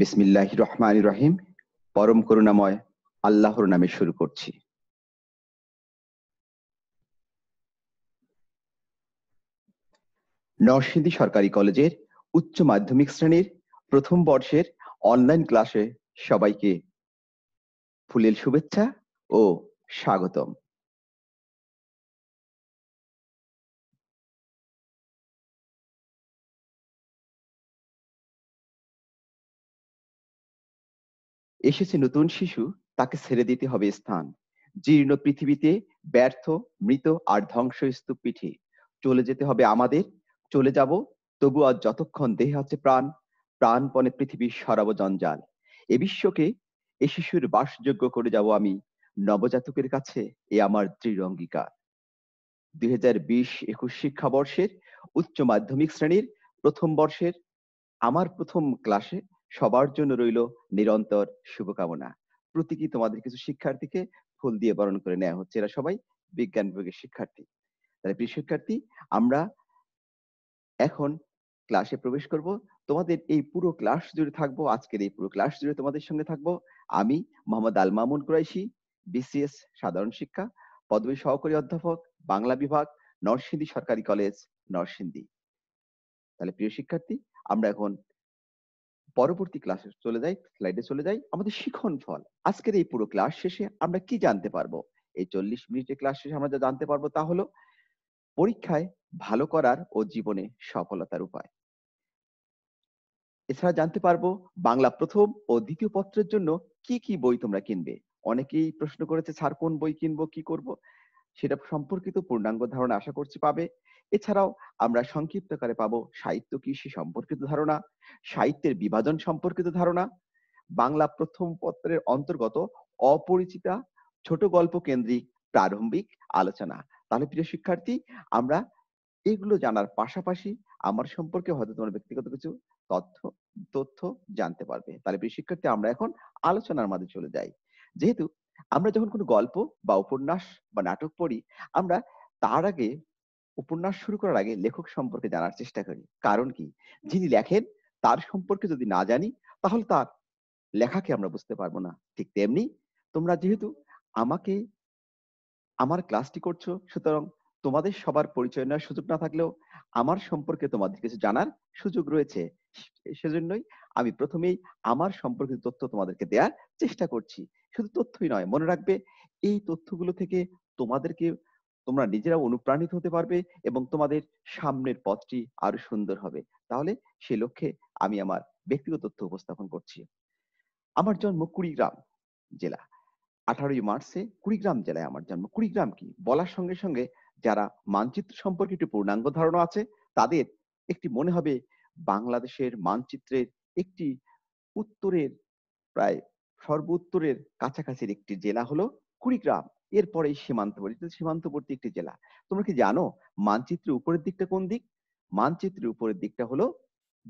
বিসমিল্লাহ রহমান রহিম পরম করুণাময় আল্লাহর নামে শুরু করছি নরসিংদী সরকারি কলেজের উচ্চ মাধ্যমিক শ্রেণীর প্রথম বর্ষের অনলাইন ক্লাসে সবাইকে ফুলের শুভেচ্ছা ও স্বাগতম এসেছে নতুন শিশু তাকে ছেড়ে দিতে হবে স্থান জীর্ণ পৃথিবীতে ব্যর্থ মৃত আর ধ্বংসস্তূপ পিঠে চলে যেতে হবে আমাদের চলে যাব তবু আজ যতক্ষণ দেহে আছে প্রাণ প্রাণপণে পৃথিবীর সরাব জঞ্জাল এ বিশ্বকে এ শিশুর বাসযোগ্য করে যাব আমি নবজাতকের কাছে এ আমার দৃঢ় অঙ্গীকার দুই হাজার বিশ একুশ শিক্ষাবর্ষের উচ্চ মাধ্যমিক শ্রেণীর প্রথম বর্ষের আমার প্রথম ক্লাসে সবার জন্য রইল নিরন্তর শুভকামনা প্রতীকী তোমাদের কিছু শিক্ষার্থীকে ফুল দিয়ে বরণ করে নেওয়া হচ্ছে এরা সবাই বিজ্ঞান বিভাগের শিক্ষার্থী তাহলে প্রিয় শিক্ষার্থী আমরা এখন ক্লাসে প্রবেশ করব তোমাদের এই পুরো ক্লাস জুড়ে থাকবো আজকের এই পুরো ক্লাস জুড়ে তোমাদের সঙ্গে থাকবো আমি মোহাম্মদ আল মামুন কুরাইশি বিসিএস সাধারণ শিক্ষা পদবী সহকারী অধ্যাপক বাংলা বিভাগ নরসিংদী সরকারি কলেজ নরসিংদী তাহলে প্রিয় শিক্ষার্থী আমরা এখন পরবর্তী ক্লাসে চলে যাই স্লাইডে চলে যাই আমাদের শিখন ফল আজকের এই পুরো ক্লাস শেষে আমরা কি জানতে পারবো এই চল্লিশ মিনিটের ক্লাস শেষে আমরা যা জানতে পারবো তা হলো পরীক্ষায় ভালো করার ও জীবনে সফলতার উপায় এছাড়া জানতে পারবো বাংলা প্রথম ও দ্বিতীয় পত্রের জন্য কি কি বই তোমরা কিনবে অনেকেই প্রশ্ন করেছে স্যার কোন বই কিনবো কি করবো সেটা সম্পর্কিত পূর্ণাঙ্গ ধারণা আশা করছি পাবে এছাড়াও আমরা সংক্ষিপ্তকারে পাবো সাহিত্য কৃষি সম্পর্কিত ধারণা সাহিত্যের বিভাজন সম্পর্কিত ধারণা বাংলা প্রথম পত্রের অন্তর্গত অপরিচিতা ছোট গল্প কেন্দ্রিক প্রারম্ভিক আলোচনা তাহলে প্রিয় শিক্ষার্থী আমরা এগুলো জানার পাশাপাশি আমার সম্পর্কে হয়তো তোমার ব্যক্তিগত কিছু তথ্য তথ্য জানতে পারবে তাহলে প্রিয় শিক্ষার্থী আমরা এখন আলোচনার মাঝে চলে যাই যেহেতু আমরা যখন কোনো গল্প বা উপন্যাস বা নাটক পড়ি আমরা তার আগে উপন্যাস শুরু করার আগে লেখক সম্পর্কে জানার চেষ্টা করি কারণ কি যিনি লেখেন তার সম্পর্কে যদি না জানি তাহলে তার লেখাকে আমরা বুঝতে পারবো না ঠিক তেমনি তোমরা যেহেতু আমাকে আমার ক্লাসটি করছো সুতরাং তোমাদের সবার পরিচয় নেওয়ার সুযোগ না থাকলেও আমার সম্পর্কে তোমাদের কিছু জানার সুযোগ রয়েছে সেজন্যই আমি প্রথমেই আমার সম্পর্কিত তথ্য তোমাদেরকে দেওয়ার চেষ্টা করছি শুধু তথ্যই নয় মনে রাখবে এই তথ্যগুলো থেকে তোমাদেরকে তোমরা নিজেরা অনুপ্রাণিত হতে পারবে এবং তোমাদের সামনের পথটি আরো সুন্দর হবে তাহলে সে লক্ষ্যে আমি আমার ব্যক্তিগত তথ্য উপস্থাপন করছি আমার জন্ম কুড়িগ্রাম জেলা আঠারোই মার্চে কুড়িগ্রাম জেলায় আমার জন্ম কুড়িগ্রাম কি বলার সঙ্গে সঙ্গে যারা মানচিত্র সম্পর্কে একটি পূর্ণাঙ্গ ধারণা আছে তাদের একটি মনে হবে বাংলাদেশের মানচিত্রের একটি উত্তরের প্রায় সর্বোত্তরের কাছাকাছির একটি জেলা হলো কুড়িগ্রাম এরপরে সীমান্তবর্তী সীমান্তবর্তী একটি জেলা তোমরা কি জানো মানচিত্রের উপরের দিকটা কোন দিক মানচিত্রের উপরের দিকটা হলো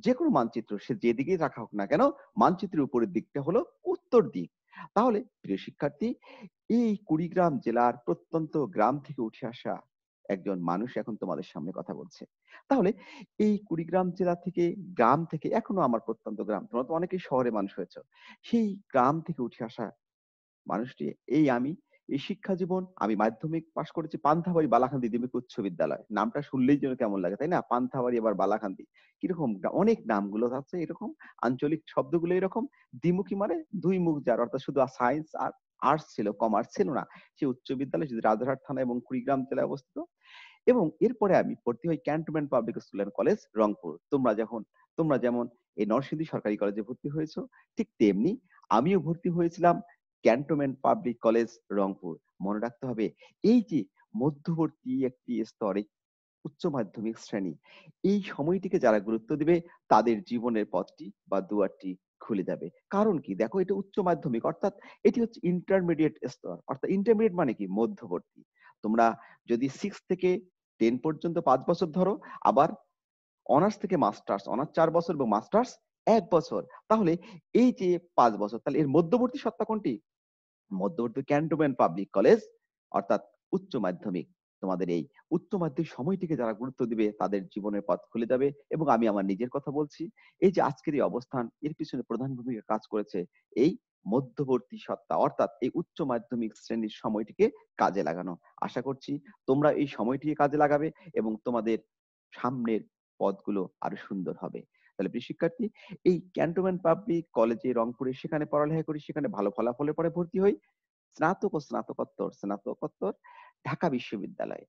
যে কোনো মানচিত্র সে যেদিকে রাখা হোক না কেন মানচিত্রের উপরের দিকটা হলো উত্তর দিক তাহলে প্রিয় শিক্ষার্থী এই কুড়িগ্রাম জেলার প্রত্যন্ত গ্রাম থেকে উঠে আসা একজন মানুষ এখন তোমাদের সামনে কথা বলছে তাহলে এই কুড়িগ্রাম জেলা থেকে গ্রাম থেকে এখনো আমার প্রত্যন্ত গ্রাম তোমরা তো অনেকেই শহরে মানুষ হয়েছ সেই গ্রাম থেকে উঠে আসা মানুষটি এই আমি এই শিক্ষা জীবন আমি মাধ্যমিক পাশ করেছি পান্থাবাড়ি বালাখান্দি দেবিক উচ্চ বিদ্যালয় নামটা শুনলেই যেন কেমন লাগে তাই না পান্থাবাড়ি আবার বালাখান্দি কিরকম অনেক নামগুলো আছে এরকম আঞ্চলিক শব্দগুলো এরকম দ্বিমুখী মানে দুই মুখ যার অর্থাৎ শুধু সায়েন্স আর আর্টস ছিল কমার্স ছিল না সে উচ্চ বিদ্যালয় রাজারহাট থানা এবং কুড়িগ্রাম জেলায় অবস্থিত এবং এরপরে আমি ভর্তি হই cantonment public school and college Rangpur তোমরা যখন তোমরা যেমন এই নরসিংদী সরকারি কলেজে ভর্তি হয়েছো ঠিক তেমনি আমিও ভর্তি হয়েছিলাম ক্যান্টনমেন্ট পাবলিক কলেজ রংপুর মনে রাখতে হবে এই যে মধ্যবর্তী একটি স্তরে উচ্চ মাধ্যমিক শ্রেণী এই সময়টিকে যারা গুরুত্ব দিবে তাদের জীবনের পথটি বা দুয়ারটি খুলে যাবে কারণ কি দেখো এটা উচ্চ মাধ্যমিক অর্থাৎ এটি হচ্ছে ইন্টারমিডিয়েট স্তর অর্থাৎ ইন্টারমিডিয়েট মানে কি মধ্যবর্তী তোমরা যদি সিক্স থেকে টেন পর্যন্ত পাঁচ বছর ধরো আবার অনার্স থেকে মাস্টার্স অনার্স চার বছর এবং মাস্টার্স এক বছর তাহলে এই যে পাঁচ বছর তাহলে এর মধ্যবর্তী সত্তা কোনটি মধ্যবর্তী ক্যান্টনমেন্ট পাবলিক কলেজ অর্থাৎ উচ্চ মাধ্যমিক তোমাদের এই উচ্চ মাধ্যমিক সময়টিকে যারা গুরুত্ব দিবে তাদের জীবনের পথ খুলে যাবে এবং আমি আমার নিজের কথা বলছি এই যে আজকের এই অবস্থান এর পিছনে প্রধান ভূমিকা কাজ করেছে এই মধ্যবর্তী সত্তা অর্থাৎ এই উচ্চ মাধ্যমিক শ্রেণীর সময়টিকে কাজে লাগানো আশা করছি তোমরা এই সময়টিকে কাজে লাগাবে এবং তোমাদের সামনের পদগুলো আরো সুন্দর হবে তাহলে প্রিয় শিক্ষার্থী এই ক্যান্টনমেন্ট পাবলিক কলেজে রংপুরে সেখানে পড়ালেখা করি সেখানে ভালো ফলাফলের পরে ভর্তি হই স্নাতক ও স্নাতকোত্তর স্নাতকোত্তর ঢাকা বিশ্ববিদ্যালয়ে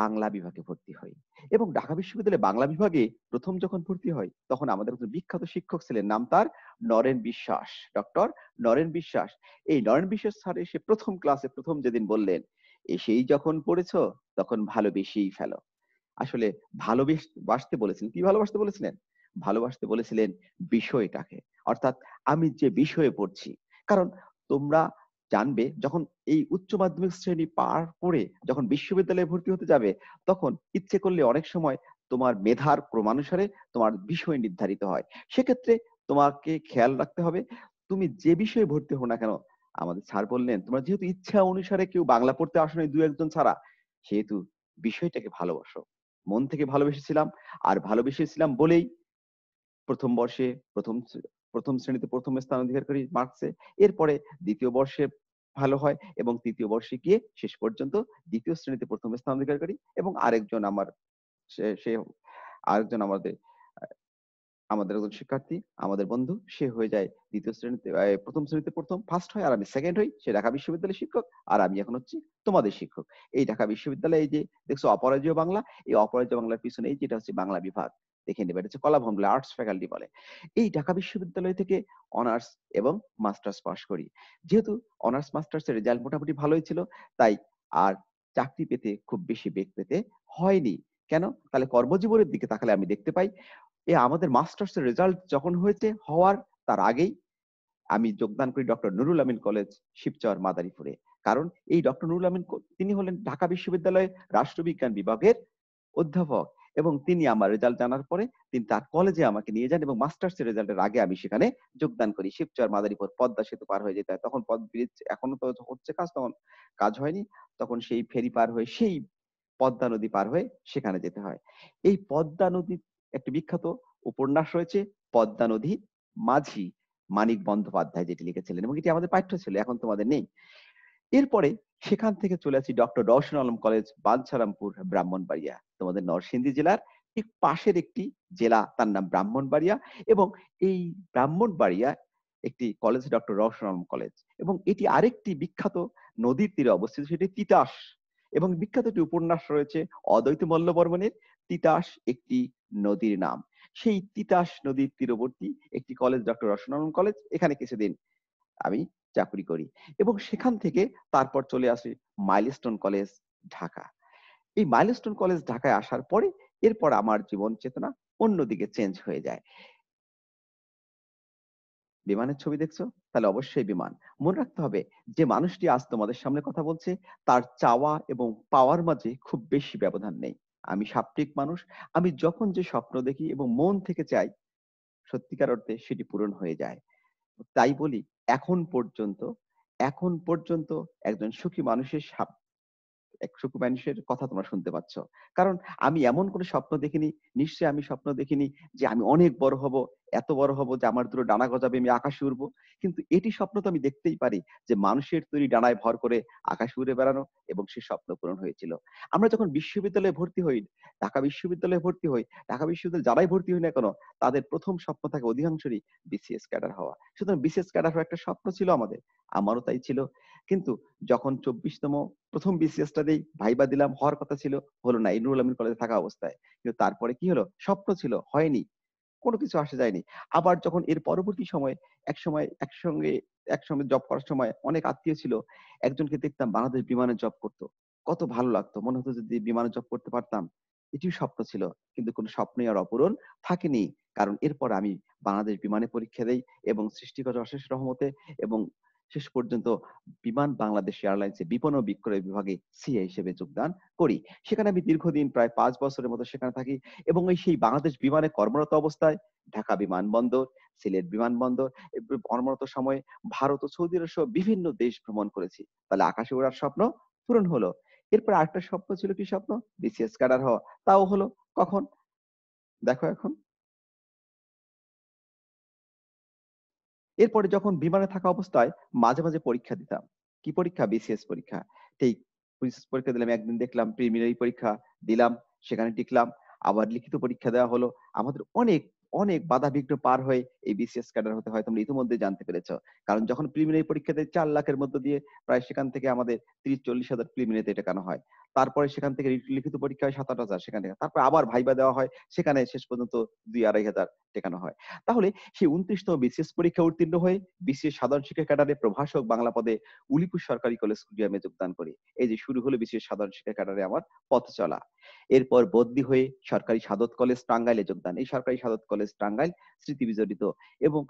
বাংলা বিভাগে ভর্তি হয় এবং ঢাকা বিশ্ববিদ্যালয়ে বাংলা বিভাগে প্রথম যখন ভর্তি হয় তখন আমাদের একজন বিখ্যাত শিক্ষক ছিলেন নাম তার নরেন বিশ্বাস ডক্টর নরেন বিশ্বাস এই নরেন বিশ্বাস স্যার এসে প্রথম ক্লাসে প্রথম যেদিন বললেন এসেই যখন পড়েছ তখন ভালোবেসেই ফেলো আসলে ভালোবেস বাসতে বলেছিলেন কি ভালোবাসতে বলেছিলেন ভালোবাসতে বলেছিলেন বিষয়টাকে অর্থাৎ আমি যে বিষয়ে পড়ছি কারণ তোমরা জানবে যখন এই উচ্চ মাধ্যমিক শ্রেণী পার করে যখন বিশ্ববিদ্যালয়ে ভর্তি হতে যাবে তখন ইচ্ছে করলে অনেক সময় তোমার মেধার ক্রমানুসারে তোমার বিষয় নির্ধারিত হয় সেক্ষেত্রে তোমাকে খেয়াল রাখতে হবে তুমি যে বিষয়ে ভর্তি হো না কেন আমাদের স্যার বললেন তোমরা যেহেতু ইচ্ছা অনুসারে কেউ বাংলা পড়তে আসো দু একজন ছাড়া সেহেতু বিষয়টাকে ভালোবাসো মন থেকে ভালোবেসেছিলাম আর ভালোবেসেছিলাম বলেই প্রথম বর্ষে প্রথম প্রথম শ্রেণীতে প্রথম স্থান অধিকারী মার্কসে এরপরে দ্বিতীয় বর্ষে ভালো হয় এবং তৃতীয় বর্ষে গিয়ে শেষ পর্যন্ত দ্বিতীয় শ্রেণীতে প্রথম স্থান অধিকারী এবং আরেকজন আমার সে আরেকজন আমাদের আমাদের একজন শিক্ষার্থী আমাদের বন্ধু সে হয়ে যায় দ্বিতীয় শ্রেণীতে প্রথম শ্রেণীতে প্রথম ফার্স্ট হয় আর আমি সেকেন্ড হই সে ঢাকা বিশ্ববিদ্যালয়ের শিক্ষক আর আমি এখন হচ্ছি তোমাদের শিক্ষক এই ঢাকা বিশ্ববিদ্যালয়ে এই যে দেখছো অপরাজীয় বাংলা এই অপরাজীয় বাংলার পিছনে যেটা হচ্ছে বাংলা বিভাগ দেখে নেবে এটা হচ্ছে কলা ভবনগুলো আর্টস ফ্যাকাল্টি বলে এই ঢাকা বিশ্ববিদ্যালয় থেকে অনার্স এবং মাস্টার্স পাশ করি যেহেতু অনার্স মাস্টার্স এর রেজাল্ট মোটামুটি ভালোই ছিল তাই আর চাকরি পেতে খুব বেশি বেগ পেতে হয়নি কেন তাহলে কর্মজীবনের দিকে তাকালে আমি দেখতে পাই এ আমাদের মাস্টার্স এর রেজাল্ট যখন হয়েছে হওয়ার তার আগেই আমি যোগদান করি ডক্টর নুরুল আমিন কলেজ শিবচর মাদারীপুরে কারণ এই ডক্টর নুরুল আমিন তিনি হলেন ঢাকা বিশ্ববিদ্যালয়ের রাষ্ট্রবিজ্ঞান বিভাগের অধ্যাপক এবং তিনি আমার রেজাল্ট জানার পরে তিনি তার কলেজে আমাকে নিয়ে যান এবং মাস্টার্সের রেজাল্টের আগে আমি সেখানে যোগদান করি শিবচর মাদারীপুর পদ্মা সেতু পার হয়ে যেতে হয় তখন পদ ব্রিজ এখনো তো হচ্ছে কাজ তখন কাজ হয়নি তখন সেই ফেরি পার হয়ে সেই পদ্মা নদী পার হয়ে সেখানে যেতে হয় এই পদ্মা নদীর একটি বিখ্যাত উপন্যাস রয়েছে পদ্মা নদী মাঝি মানিক বন্দ্যোপাধ্যায় যেটি লিখেছিলেন এবং এটি আমাদের পাঠ্য ছিল এখন তোমাদের নেই এরপরে সেখান থেকে চলে আসি ডক্টর রওশন আলম কলেজ বাঞ্ছারামপুর ব্রাহ্মণবাড়িয়া তোমাদের নরসিংদী জেলার ঠিক পাশের একটি জেলা তার নাম ব্রাহ্মণবাড়িয়া এবং এই ব্রাহ্মণবাড়িয়া একটি college doctor Roshan Alam college এবং এটি আরেকটি বিখ্যাত নদীর তীরে অবস্থিত সেটি তিতাস এবং বিখ্যাত একটি উপন্যাস রয়েছে অদ্বৈত মল্লবর্মণের তিতাস একটি নদীর নাম সেই তিতাস নদীর তীরবর্তী একটি কলেজ ডক্টর রসনালন কলেজ এখানে কিছুদিন আমি চাকরি করি এবং সেখান থেকে তারপর চলে আসি মাইলস্টোন কলেজ ঢাকা এই মাইলস্টোন কলেজ ঢাকায় আসার পরে এরপর আমার জীবন চেতনা অন্যদিকে চেঞ্জ হয়ে যায় বিমানের ছবি দেখছো তাহলে অবশ্যই বিমান মনে রাখতে হবে যে মানুষটি আজ তোমাদের সামনে কথা বলছে তার চাওয়া এবং পাওয়ার মাঝে খুব বেশি ব্যবধান নেই আমি সাপ্তিক মানুষ আমি যখন যে স্বপ্ন দেখি এবং মন থেকে চাই সত্যিকার অর্থে সেটি পূরণ হয়ে যায় তাই বলি এখন পর্যন্ত এখন পর্যন্ত একজন সুখী মানুষের এক সুখী মানুষের কথা তোমরা শুনতে পাচ্ছ কারণ আমি এমন কোনো স্বপ্ন দেখিনি নিশ্চয়ই আমি স্বপ্ন দেখিনি যে আমি অনেক বড় হব এত বড় হব যে আমার দুটো ডানা গজাবে আমি আকাশে উড়বো কিন্তু এটি স্বপ্ন তো আমি দেখতেই পারি যে মানুষের তৈরি ডানায় ভর করে আকাশে উড়ে বেড়ানো এবং সে স্বপ্ন পূরণ হয়েছিল আমরা যখন বিশ্ববিদ্যালয়ে ভর্তি হই ঢাকা বিশ্ববিদ্যালয়ে ভর্তি হই ঢাকা বিশ্ববিদ্যালয়ে যারাই ভর্তি হই না কেন তাদের প্রথম স্বপ্ন থাকে অধিকাংশই বিসিএস ক্যাডার হওয়া সুতরাং বিসিএস ক্যাডার হওয়া একটা স্বপ্ন ছিল আমাদের আমারও তাই ছিল কিন্তু যখন চব্বিশতম প্রথম টা দিই ভাইবা দিলাম হওয়ার কথা ছিল হলো না ইনুরুল আমিন কলেজে থাকা অবস্থায় কিন্তু তারপরে কি হলো স্বপ্ন ছিল হয়নি কোনো কিছু আসে যায়নি আবার যখন এর পরবর্তী সময়ে এক সময় একসঙ্গে একসঙ্গে জব করার সময় অনেক আত্মীয় ছিল একজনকে দেখতাম বাংলাদেশ বিমানে জব করতো কত ভালো লাগতো মনে হতো যদি বিমানে জব করতে পারতাম এটিও স্বপ্ন ছিল কিন্তু কোনো স্বপ্নই আর অপূরণ থাকেনি কারণ এরপর আমি বাংলাদেশ বিমানে পরীক্ষা দেই এবং সৃষ্টিকর অশেষ রহমতে এবং শেষ পর্যন্ত বিমান বাংলাদেশ এয়ারলাইন্সে বিপণন ও বিক্রয় বিভাগে সিএ হিসেবে যোগদান করি সেখানে আমি দীর্ঘদিন প্রায় পাঁচ বছরের মতো সেখানে থাকি এবং এই সেই বাংলাদেশ বিমানে কর্মরত অবস্থায় ঢাকা বিমানবন্দর সিলেট বিমানবন্দর কর্মরত সময়ে ভারত ও সৌদি আরব সহ বিভিন্ন দেশ ভ্রমণ করেছি তাহলে আকাশে ওড়ার স্বপ্ন পূরণ হলো এরপর আরেকটা স্বপ্ন ছিল কি স্বপ্ন বিসিএস ক্যাডার হওয়া তাও হলো কখন দেখো এখন এরপরে যখন বিমানে থাকা অবস্থায় মাঝে মাঝে পরীক্ষা দিতাম কি পরীক্ষা বিসিএস পরীক্ষা ঠিক বিসিএস পরীক্ষা দিলাম একদিন দেখলাম প্রিমিনারি পরীক্ষা দিলাম সেখানে টিকলাম আবার লিখিত পরীক্ষা দেওয়া হলো আমাদের অনেক অনেক বাধা বিঘ্ন পার হয়ে এই বিসিএস ক্যাডার হতে হয় তোমরা ইতিমধ্যে জানতে পেরেছ কারণ যখন প্রিমিনারি পরীক্ষাতে চার লাখের মধ্যে দিয়ে প্রায় সেখান থেকে আমাদের ত্রিশ চল্লিশ হাজার প্রিলিমিনারিতে টেকানো হয় তারপরে সেখান থেকে লিখিত পরীক্ষা হয় সাত আট হাজার সেখান থেকে তারপরে আবার ভাইবা দেওয়া হয় সেখানে শেষ পর্যন্ত দুই আড়াই হাজার শেখানো হয় তাহলে সেই উনত্রিশতম বিসিএস পরীক্ষা উত্তীর্ণ হয়ে বিসিএস সাধারণ শিক্ষা ক্যাডারে প্রভাষক বাংলা পদে উলিপুর সরকারি কলেজ স্টুডিয়ামে যোগদান করি এই যে শুরু হলো বিসিএস সাধারণ শিক্ষা ক্যাডারে আমার পথ চলা এরপর বদলি হয়ে সরকারি সাদত কলেজ টাঙ্গাইলে যোগদান এই সরকারি সাদত কলেজ টাঙ্গাইল স্মৃতি বিজড়িত এবং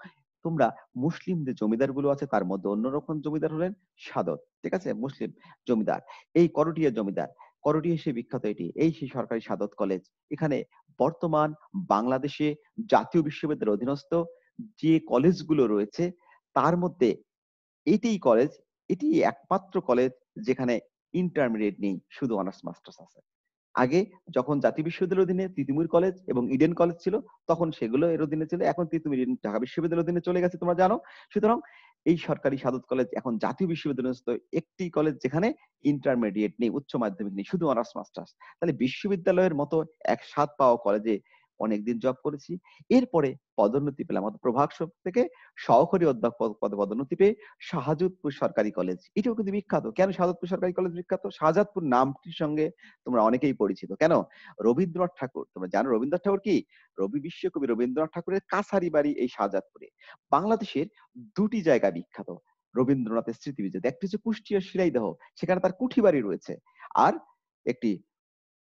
তোমরা মুসলিম যে জমিদার গুলো আছে তার মধ্যে অন্যরকম জমিদার হলেন সাদত ঠিক আছে মুসলিম জমিদার এই করটিয়া জমিদার করটি এসে বিখ্যাত এটি এই সেই সরকারি সাদত কলেজ এখানে বর্তমান বাংলাদেশে জাতীয় বিশ্ববিদ্যালয়ের অধীনস্থ যে কলেজগুলো রয়েছে তার মধ্যে এটি কলেজ এটি একমাত্র কলেজ যেখানে ইন্টারমিডিয়েট নেই শুধু অনার্স মাস্টার্স আছে আগে যখন জাতীয় বিশ্ববিদ্যালয়ের অধীনে তিতুমির কলেজ এবং ইডেন কলেজ ছিল তখন সেগুলো এর অধীনে ছিল এখন তিতুমির ঢাকা বিশ্ববিদ্যালয়ের অধীনে চলে গেছে তোমরা জানো সুতরাং এই সরকারি সাদত কলেজ এখন জাতীয় বিশ্ববিদ্যালয় একটি কলেজ যেখানে ইন্টারমিডিয়েট নেই উচ্চ মাধ্যমিক নেই শুধু অনার্স মাস্টার্স তাহলে বিশ্ববিদ্যালয়ের মতো এক স্বাদ পাওয়া কলেজে অনেকদিন জব করেছি এরপরে পদোন্নতি পেলাম অর্থাৎ প্রভাগ থেকে সহকারী অধ্যাপক পদে পদোন্নতি পেয়ে শাহজাদপুর সরকারি কলেজ এটাও কিন্তু বিখ্যাত কেন শাহজাদপুর সরকারি কলেজ বিখ্যাত শাহজাদপুর নামটির সঙ্গে তোমরা অনেকেই পরিচিত কেন রবীন্দ্রনাথ ঠাকুর তোমরা জানো রবীন্দ্রনাথ ঠাকুর কি রবি বিশ্বকবি রবীন্দ্রনাথ ঠাকুরের কাছারি বাড়ি এই শাহজাদপুরে বাংলাদেশের দুটি জায়গা বিখ্যাত রবীন্দ্রনাথের স্মৃতি বিজয় একটি হচ্ছে কুষ্টিয়া শিলাইদহ সেখানে তার কুঠি বাড়ি রয়েছে আর একটি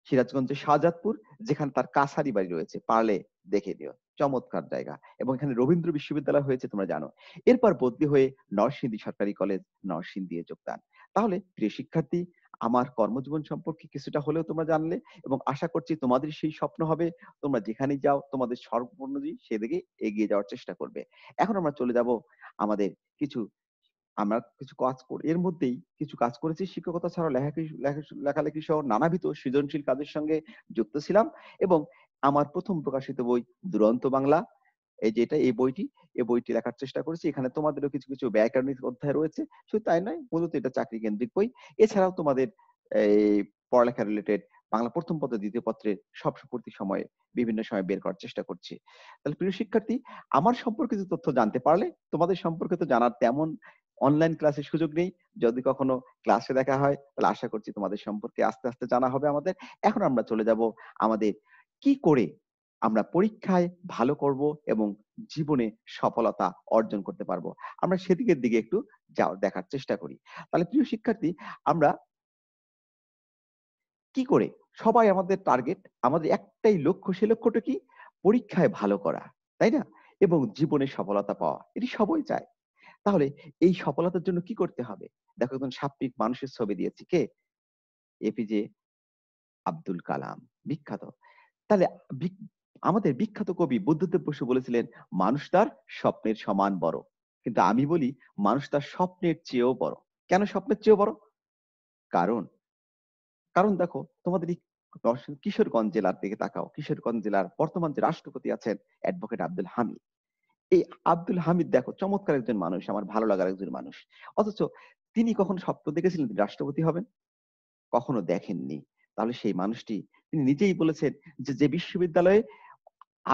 সিরাজগঞ্জের শাহজাদপুর যেখানে তার কাছারি বাড়ি রয়েছে পারলে দেখে দিও চমৎকার জায়গা এবং এখানে রবীন্দ্র বিশ্ববিদ্যালয় হয়েছে তোমরা জানো এরপর বদলি হয়ে নরসিংদী সরকারি কলেজ নরসিংদীয়ে যোগদান তাহলে প্রিয় শিক্ষার্থী আমার কর্মজীবন সম্পর্কে কিছুটা হলেও তোমরা জানলে এবং আশা করছি তোমাদের সেই স্বপ্ন হবে তোমরা যেখানে যাও তোমাদের সর্বোন্নতি সেদিকে এগিয়ে যাওয়ার চেষ্টা করবে এখন আমরা চলে যাব আমাদের কিছু আমরা কিছু কাজ করি এর মধ্যেই কিছু কাজ করেছি শিক্ষকতা ছাড়াও লেখালেখি সহ নানাবিধ সৃজনশীল কাজের সঙ্গে যুক্ত ছিলাম এবং আমার প্রথম প্রকাশিত বই দুরন্ত বাংলা এই যেটা এই বইটি এই বইটি লেখার চেষ্টা করেছি এখানে তোমাদেরও কিছু কিছু ব্যাকরণিক অধ্যায় রয়েছে শুধু তাই নয় মূলত এটা চাকরি কেন্দ্রিক বই এছাড়াও তোমাদের এই পড়ালেখা রিলেটেড বাংলা প্রথম পত্র দ্বিতীয় পত্রের সব প্রতি সময়ে বিভিন্ন সময় বের করার চেষ্টা করছি তাহলে প্রিয় শিক্ষার্থী আমার সম্পর্কিত তথ্য জানতে পারলে তোমাদের সম্পর্কে তো জানার তেমন অনলাইন ক্লাসের সুযোগ নেই যদি কখনো ক্লাসে দেখা হয় তাহলে আশা করছি তোমাদের সম্পর্কে আস্তে আস্তে জানা হবে আমাদের এখন আমরা চলে যাব আমাদের কি করে আমরা পরীক্ষায় ভালো করব এবং জীবনে সফলতা অর্জন করতে পারবো আমরা সেদিকের দিকে একটু দেখার চেষ্টা করি তাহলে প্রিয় শিক্ষার্থী আমরা কি করে সবাই আমাদের টার্গেট আমাদের একটাই লক্ষ্য সে লক্ষ্যটা কি পরীক্ষায় ভালো করা তাই না এবং জীবনে সফলতা পাওয়া এটি সবাই চায় তাহলে এই সফলতার জন্য কি করতে হবে দেখো একজন সাপ্তিক মানুষের ছবি দিয়েছি কে এপিজে আব্দুল কালাম বিখ্যাত তাহলে আমাদের বিখ্যাত কবি বুদ্ধদেব বসু বলেছিলেন মানুষ তার স্বপ্নের সমান বড় কিন্তু আমি বলি মানুষ তার স্বপ্নের চেয়েও বড় কেন স্বপ্নের চেয়েও বড় কারণ কারণ দেখো তোমাদের কিশোরগঞ্জ জেলার দিকে তাকাও কিশোরগঞ্জ জেলার বর্তমান যে রাষ্ট্রপতি আছেন অ্যাডভোকেট আব্দুল হামিদ এই আব্দুল হামিদ দেখো চমৎকার একজন মানুষ আমার ভালো লাগার একজন মানুষ অথচ তিনি কখনো স্বপ্ন দেখেছিলেন রাষ্ট্রপতি হবেন কখনো দেখেননি তাহলে সেই মানুষটি তিনি নিজেই বলেছেন যে যে বিশ্ববিদ্যালয়ে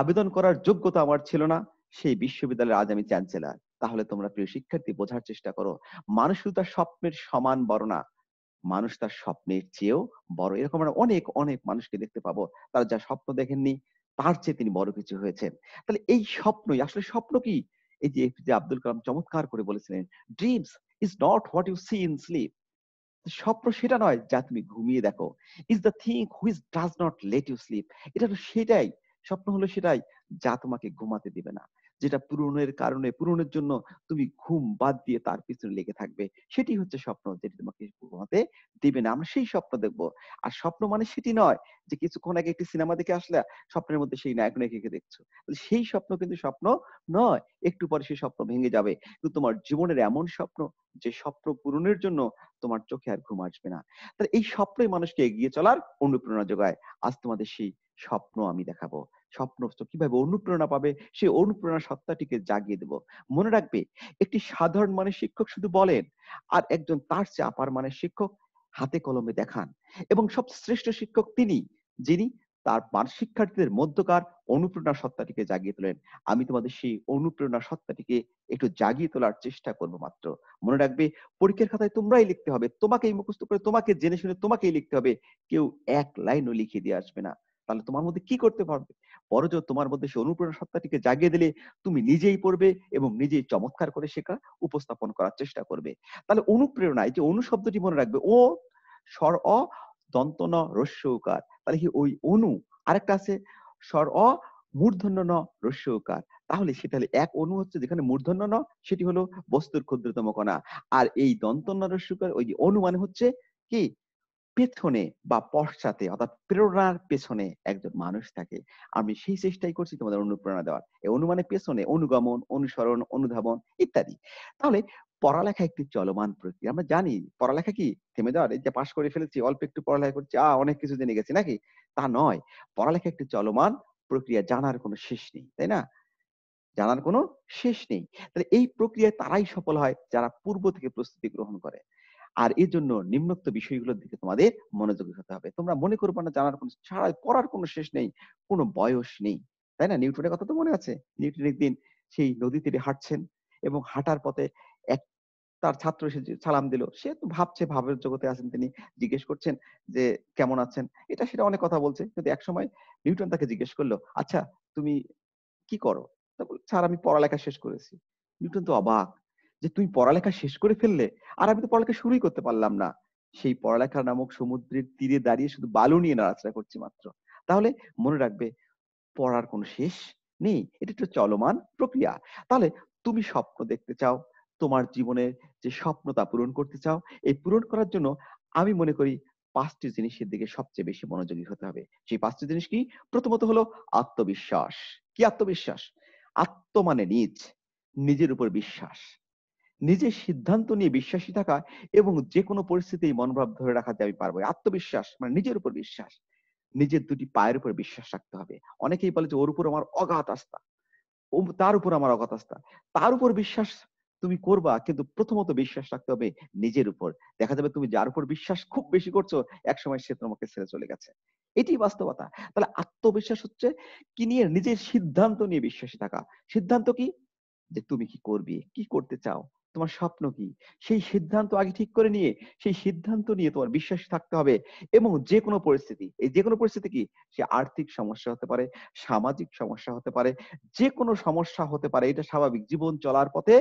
আবেদন করার যোগ্যতা আমার ছিল না সেই বিশ্ববিদ্যালয়ের আজ আমি চ্যান্সেলার তাহলে তোমরা প্রিয় শিক্ষার্থী বোঝার চেষ্টা করো মানুষ শুধু তার স্বপ্নের সমান বড় না মানুষ তার স্বপ্নের চেয়েও বড় এরকম আমরা অনেক অনেক মানুষকে দেখতে পাবো তারা যা স্বপ্ন দেখেননি তার চেয়ে তিনি বড় কিছু হয়েছেন তাহলে এই স্বপ্নই আসলে স্বপ্ন কি এই যে এপিজে আব্দুল কালাম চমৎকার করে বলেছিলেন dreams is not what you see in sleep স্বপ্ন সেটা নয় যা তুমি ঘুমিয়ে দেখো is the thing which does not let you sleep এটা হলো সেটাই স্বপ্ন হলো সেটাই যা তোমাকে ঘুমাতে দিবে না যেটা পূরণের কারণে পূরণের জন্য তুমি ঘুম বাদ দিয়ে তার পিছনে লেগে থাকবে সেটি হচ্ছে স্বপ্ন যেটি তোমাকে ঘুমাতে দেবে না আমরা সেই স্বপ্ন দেখব আর স্বপ্ন মানে সেটি নয় যে কিছুক্ষণ আগে একটি সিনেমা দেখে আসলে স্বপ্নের মধ্যে সেই নায়ক নায়িকাকে দেখছো সেই স্বপ্ন কিন্তু স্বপ্ন নয় একটু পরে সেই স্বপ্ন ভেঙে যাবে কিন্তু তোমার জীবনের এমন স্বপ্ন যে স্বপ্ন পূরণের জন্য তোমার চোখে আর ঘুম আসবে না তাহলে এই স্বপ্নই মানুষকে এগিয়ে চলার অনুপ্রেরণা যোগায় আজ তোমাদের সেই স্বপ্ন আমি দেখাবো স্বপ্ন কিভাবে অনুপ্রেরণা পাবে সেই অনুপ্রেরণা সত্তাটিকে জাগিয়ে দেব মনে রাখবে একটি সাধারণ মানের শিক্ষক শুধু বলেন আর একজন তার চেয়ে আপার মানের শিক্ষক হাতে কলমে দেখান এবং সব শ্রেষ্ঠ শিক্ষক তিনি যিনি তার শিক্ষার্থীদের মধ্যকার অনুপ্রেরণা সত্তাটিকে জাগিয়ে তোলেন আমি তোমাদের সেই অনুপ্রেরণা সত্তাটিকে একটু জাগিয়ে তোলার চেষ্টা করবো মাত্র মনে রাখবে পরীক্ষার খাতায় তোমরাই লিখতে হবে তোমাকেই মুখস্থ করে তোমাকে জেনে শুনে তোমাকেই লিখতে হবে কেউ এক লাইনও লিখে দিয়ে আসবে না তাহলে তোমার মধ্যে কি করতে পারবে বরজ তোমার মধ্যে সেই অনুপ্রেরণা সত্তাটিকে জাগিয়ে দিলে তুমি নিজেই পড়বে এবং নিজেই চমৎকার করে শেখা উপস্থাপন করার চেষ্টা করবে তাহলে অনুপ্রেরণা এই যে অনুশব্দটি মনে রাখবে ও স্বর অ দন্ত ন রস্যকার তাহলে কি ওই অনু আরেকটা আছে স্বর অ মূর্ধন্য ন রস্যকার তাহলে সেটা হলে এক অনু হচ্ছে যেখানে মূর্ধন্য ন সেটি হলো বস্তুর ক্ষুদ্রতম কণা আর এই দন্ত ন রস্যকার ওই যে অনু মানে হচ্ছে কি পেছনে বা পশ্চাতে অর্থাৎ প্রেরণার পেছনে একজন মানুষ থাকে আমি সেই চেষ্টাই করছি তোমাদের অনুপ্রেরণা দেওয়ার এই অনুমানের পেছনে অনুগমন অনুসরণ অনুধাবন ইত্যাদি তাহলে পড়ালেখা একটি চলমান প্রক্রিয়া আমরা জানি পড়ালেখা কি থেমে দেওয়ার যে পাশ করে ফেলেছি অল্প একটু পড়ালেখা করছি আ অনেক কিছু জেনে গেছি নাকি তা নয় পড়ালেখা একটি চলমান প্রক্রিয়া জানার কোনো শেষ নেই তাই না জানার কোনো শেষ নেই তাহলে এই প্রক্রিয়ায় তারাই সফল হয় যারা পূর্ব থেকে প্রস্তুতি গ্রহণ করে আর এই জন্য নিম্নোক্ত বিষয়গুলোর দিকে তোমাদের মনোযোগী হতে হবে তোমরা মনে করবে না জানার কোনো ছাড়া করার কোনো শেষ নেই কোনো বয়স নেই তাই না নিউটনের কথা তো মনে আছে নিউটন একদিন সেই নদী তীরে হাঁটছেন এবং হাঁটার পথে এক তার ছাত্র এসে সালাম দিল সে তো ভাবছে ভাবের জগতে আছেন তিনি জিজ্ঞেস করছেন যে কেমন আছেন এটা সেটা অনেক কথা বলছে কিন্তু একসময় নিউটন তাকে জিজ্ঞেস করলো আচ্ছা তুমি কি করো স্যার আমি পড়ালেখা শেষ করেছি নিউটন তো অবাক যে তুমি পড়ালেখা শেষ করে ফেললে আর আমি তো পড়ালেখা শুরুই করতে পারলাম না সেই পড়ালেখা নামক সমুদ্রের তীরে দাঁড়িয়ে শুধু বালু নিয়ে নাড়াচড়া করছি মাত্র তাহলে মনে রাখবে পড়ার কোনো শেষ নেই এটা একটা চলমান প্রক্রিয়া তাহলে তুমি স্বপ্ন দেখতে চাও তোমার জীবনের যে স্বপ্ন তা পূরণ করতে চাও এই পূরণ করার জন্য আমি মনে করি পাঁচটি জিনিসের দিকে সবচেয়ে বেশি মনোযোগী হতে হবে সেই পাঁচটি জিনিস কি প্রথমত হলো আত্মবিশ্বাস কি আত্মবিশ্বাস আত্ম মানে নিজ নিজের উপর বিশ্বাস নিজের সিদ্ধান্ত নিয়ে বিশ্বাসী থাকা এবং যে কোনো পরিস্থিতি মনোভাব ধরে রাখাতে আমি পারবো আত্মবিশ্বাস মানে নিজের উপর বিশ্বাস নিজের দুটি পায়ের উপর বিশ্বাস রাখতে হবে অনেকেই বলে যে ওর উপর আমার অগাত আস্থা তার উপর আমার অগাত আস্থা তার উপর বিশ্বাস তুমি করবা কিন্তু প্রথমত বিশ্বাস রাখতে হবে নিজের উপর দেখা যাবে তুমি যার উপর বিশ্বাস খুব বেশি করছো একসময় সে তোমাকে ছেড়ে চলে গেছে এটি বাস্তবতা তাহলে আত্মবিশ্বাস হচ্ছে কি নিয়ে নিজের সিদ্ধান্ত নিয়ে বিশ্বাসী থাকা সিদ্ধান্ত কি যে তুমি কি করবে কি করতে চাও তোমার স্বপ্ন কি সেই সিদ্ধান্ত আগে ঠিক করে নিয়ে সেই সিদ্ধান্ত নিয়ে তোমার বিশ্বাস থাকতে হবে এবং যে কোনো পরিস্থিতি এই যে কোনো পরিস্থিতি কি সে আর্থিক সমস্যা হতে পারে সামাজিক সমস্যা হতে পারে যে কোনো সমস্যা হতে পারে এটা স্বাভাবিক জীবন চলার পথে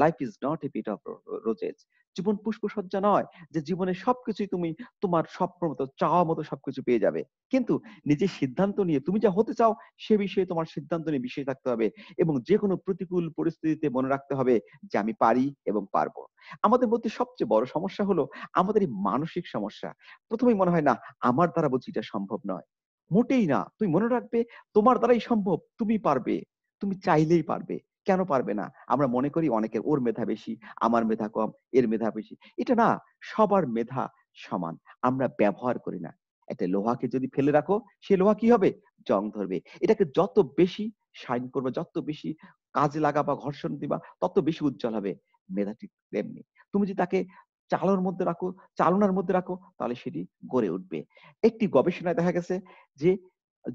life is not a bed of roses জীবন পুষ্পসজ্জা নয় যে জীবনে সবকিছুই তুমি তোমার স্বপ্ন মতো চাওয়া মতো সবকিছু পেয়ে যাবে কিন্তু নিজের সিদ্ধান্ত নিয়ে তুমি যা হতে চাও সে বিষয়ে তোমার সিদ্ধান্ত নিয়ে বিষয় থাকতে হবে এবং যে কোনো প্রতিকূল পরিস্থিতিতে মনে রাখতে হবে যে আমি পারি এবং পারবো আমাদের মধ্যে সবচেয়ে বড় সমস্যা হলো আমাদের এই মানসিক সমস্যা প্রথমে মনে হয় না আমার দ্বারা বলছি এটা সম্ভব নয় মোটেই না তুমি মনে রাখবে তোমার দ্বারাই সম্ভব তুমি পারবে তুমি চাইলেই পারবে কেন পারবে না আমরা মনে করি অনেকের ওর মেধা বেশি আমার মেধা কম এর মেধা বেশি এটা না সবার মেধা সমান আমরা ব্যবহার করি না একটা লোহাকে যদি ফেলে রাখো সে লোহা কি হবে জং ধরবে এটাকে যত বেশি সাইন করবে যত বেশি কাজে লাগাবা ঘর্ষণ দিবা তত বেশি উজ্জ্বল হবে মেধাটি তেমনি তুমি যদি তাকে চালনার মধ্যে রাখো চালনার মধ্যে রাখো তাহলে সেটি গড়ে উঠবে একটি গবেষণায় দেখা গেছে যে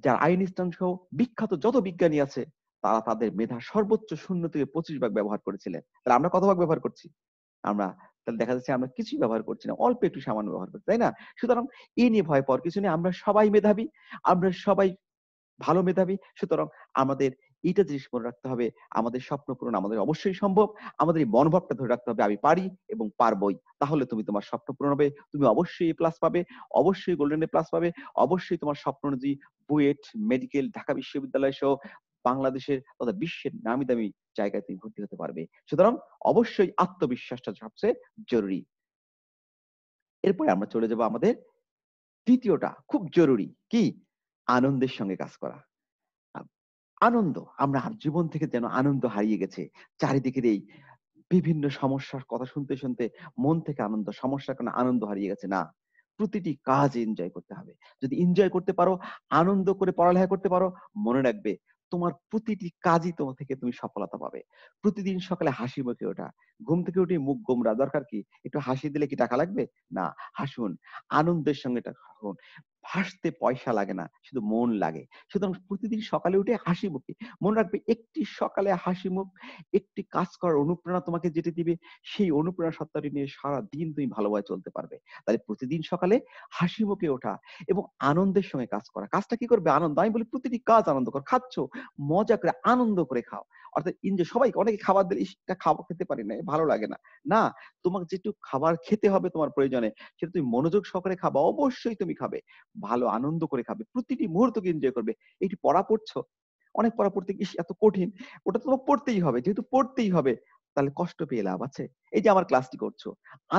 যার আইনস্টাইন সহ বিখ্যাত যত বিজ্ঞানী আছে তারা তাদের মেধা সর্বোচ্চ শূন্য থেকে পঁচিশ ভাগ ব্যবহার করেছিলেন তাহলে আমরা কত ভাগ ব্যবহার করছি আমরা তাহলে দেখা যাচ্ছে আমরা কিছুই ব্যবহার করছি না অল্প একটু সামান্য ব্যবহার করছি তাই না সুতরাং এ নিয়ে ভয় পাওয়ার কিছু নেই আমরা সবাই মেধাবী আমরা সবাই ভালো মেধাবী সুতরাং আমাদের এইটা জিনিস মনে রাখতে হবে আমাদের স্বপ্ন পূরণ আমাদের অবশ্যই সম্ভব আমাদের এই মনোভাবটা ধরে রাখতে হবে আমি পারি এবং পারবই তাহলে তুমি তোমার স্বপ্ন পূরণ হবে তুমি অবশ্যই প্লাস পাবে অবশ্যই গোল্ডেন প্লাস পাবে অবশ্যই তোমার স্বপ্ন অনুযায়ী বুয়েট মেডিকেল ঢাকা বিশ্ববিদ্যালয় সহ বাংলাদেশের তথা বিশ্বের নামি দামি জায়গায় তুমি ভর্তি হতে পারবে সুতরাং অবশ্যই আত্মবিশ্বাসটা সবচেয়ে জরুরি এরপরে আমরা চলে যাব আমাদের তৃতীয়টা খুব জরুরি কি আনন্দের সঙ্গে কাজ করা আনন্দ আমরা জীবন থেকে যেন আনন্দ হারিয়ে গেছে চারিদিকের এই বিভিন্ন সমস্যার কথা শুনতে শুনতে মন থেকে আনন্দ সমস্যার কারণে আনন্দ হারিয়ে গেছে না প্রতিটি কাজ এনজয় করতে হবে যদি এনজয় করতে পারো আনন্দ করে পড়ালেখা করতে পারো মনে রাখবে তোমার প্রতিটি কাজই তোমার থেকে তুমি সফলতা পাবে প্রতিদিন সকালে হাসি মুখে ওঠা ঘুম থেকে উঠে মুখ গোমরা দরকার কি একটু হাসি দিলে কি টাকা লাগবে না হাসুন আনন্দের সঙ্গে হাসুন হাসতে পয়সা লাগে না শুধু মন লাগে সুতরাং প্রতিদিন সকালে উঠে হাসি মুখে মনে রাখবে একটি সকালে হাসি মুখ একটি কাজ করার অনুপ্রেরণা তোমাকে যেটি দিবে সেই অনুপ্রেরণা সত্তাটি নিয়ে সারা দিন তুমি ভালোভাবে চলতে পারবে তাহলে প্রতিদিন সকালে হাসি মুখে ওঠা এবং আনন্দের সঙ্গে কাজ করা কাজটা কি করবে আনন্দ আমি বলি প্রতিটি কাজ আনন্দ কর খাচ্ছ মজা করে আনন্দ করে খাও অর্থাৎ ইনজয় সবাইকে অনেকে খাবার দিলে এটা খাবার খেতে পারি না ভালো লাগে না না তোমাকে যেটুকু খাবার খেতে হবে তোমার প্রয়োজনে সেটা তুমি মনোযোগ সহকারে খাবা অবশ্যই তুমি খাবে ভালো আনন্দ করে খাবে প্রতিটি মুহূর্তকে এনজয় করবে এটি পড়া পড়ছো অনেক পড়া পড়তে গিয়ে এত কঠিন ওটা তোমাকে পড়তেই হবে যেহেতু পড়তেই হবে তাহলে কষ্ট পেয়ে লাভ আছে এই যে আমার ক্লাসটি করছো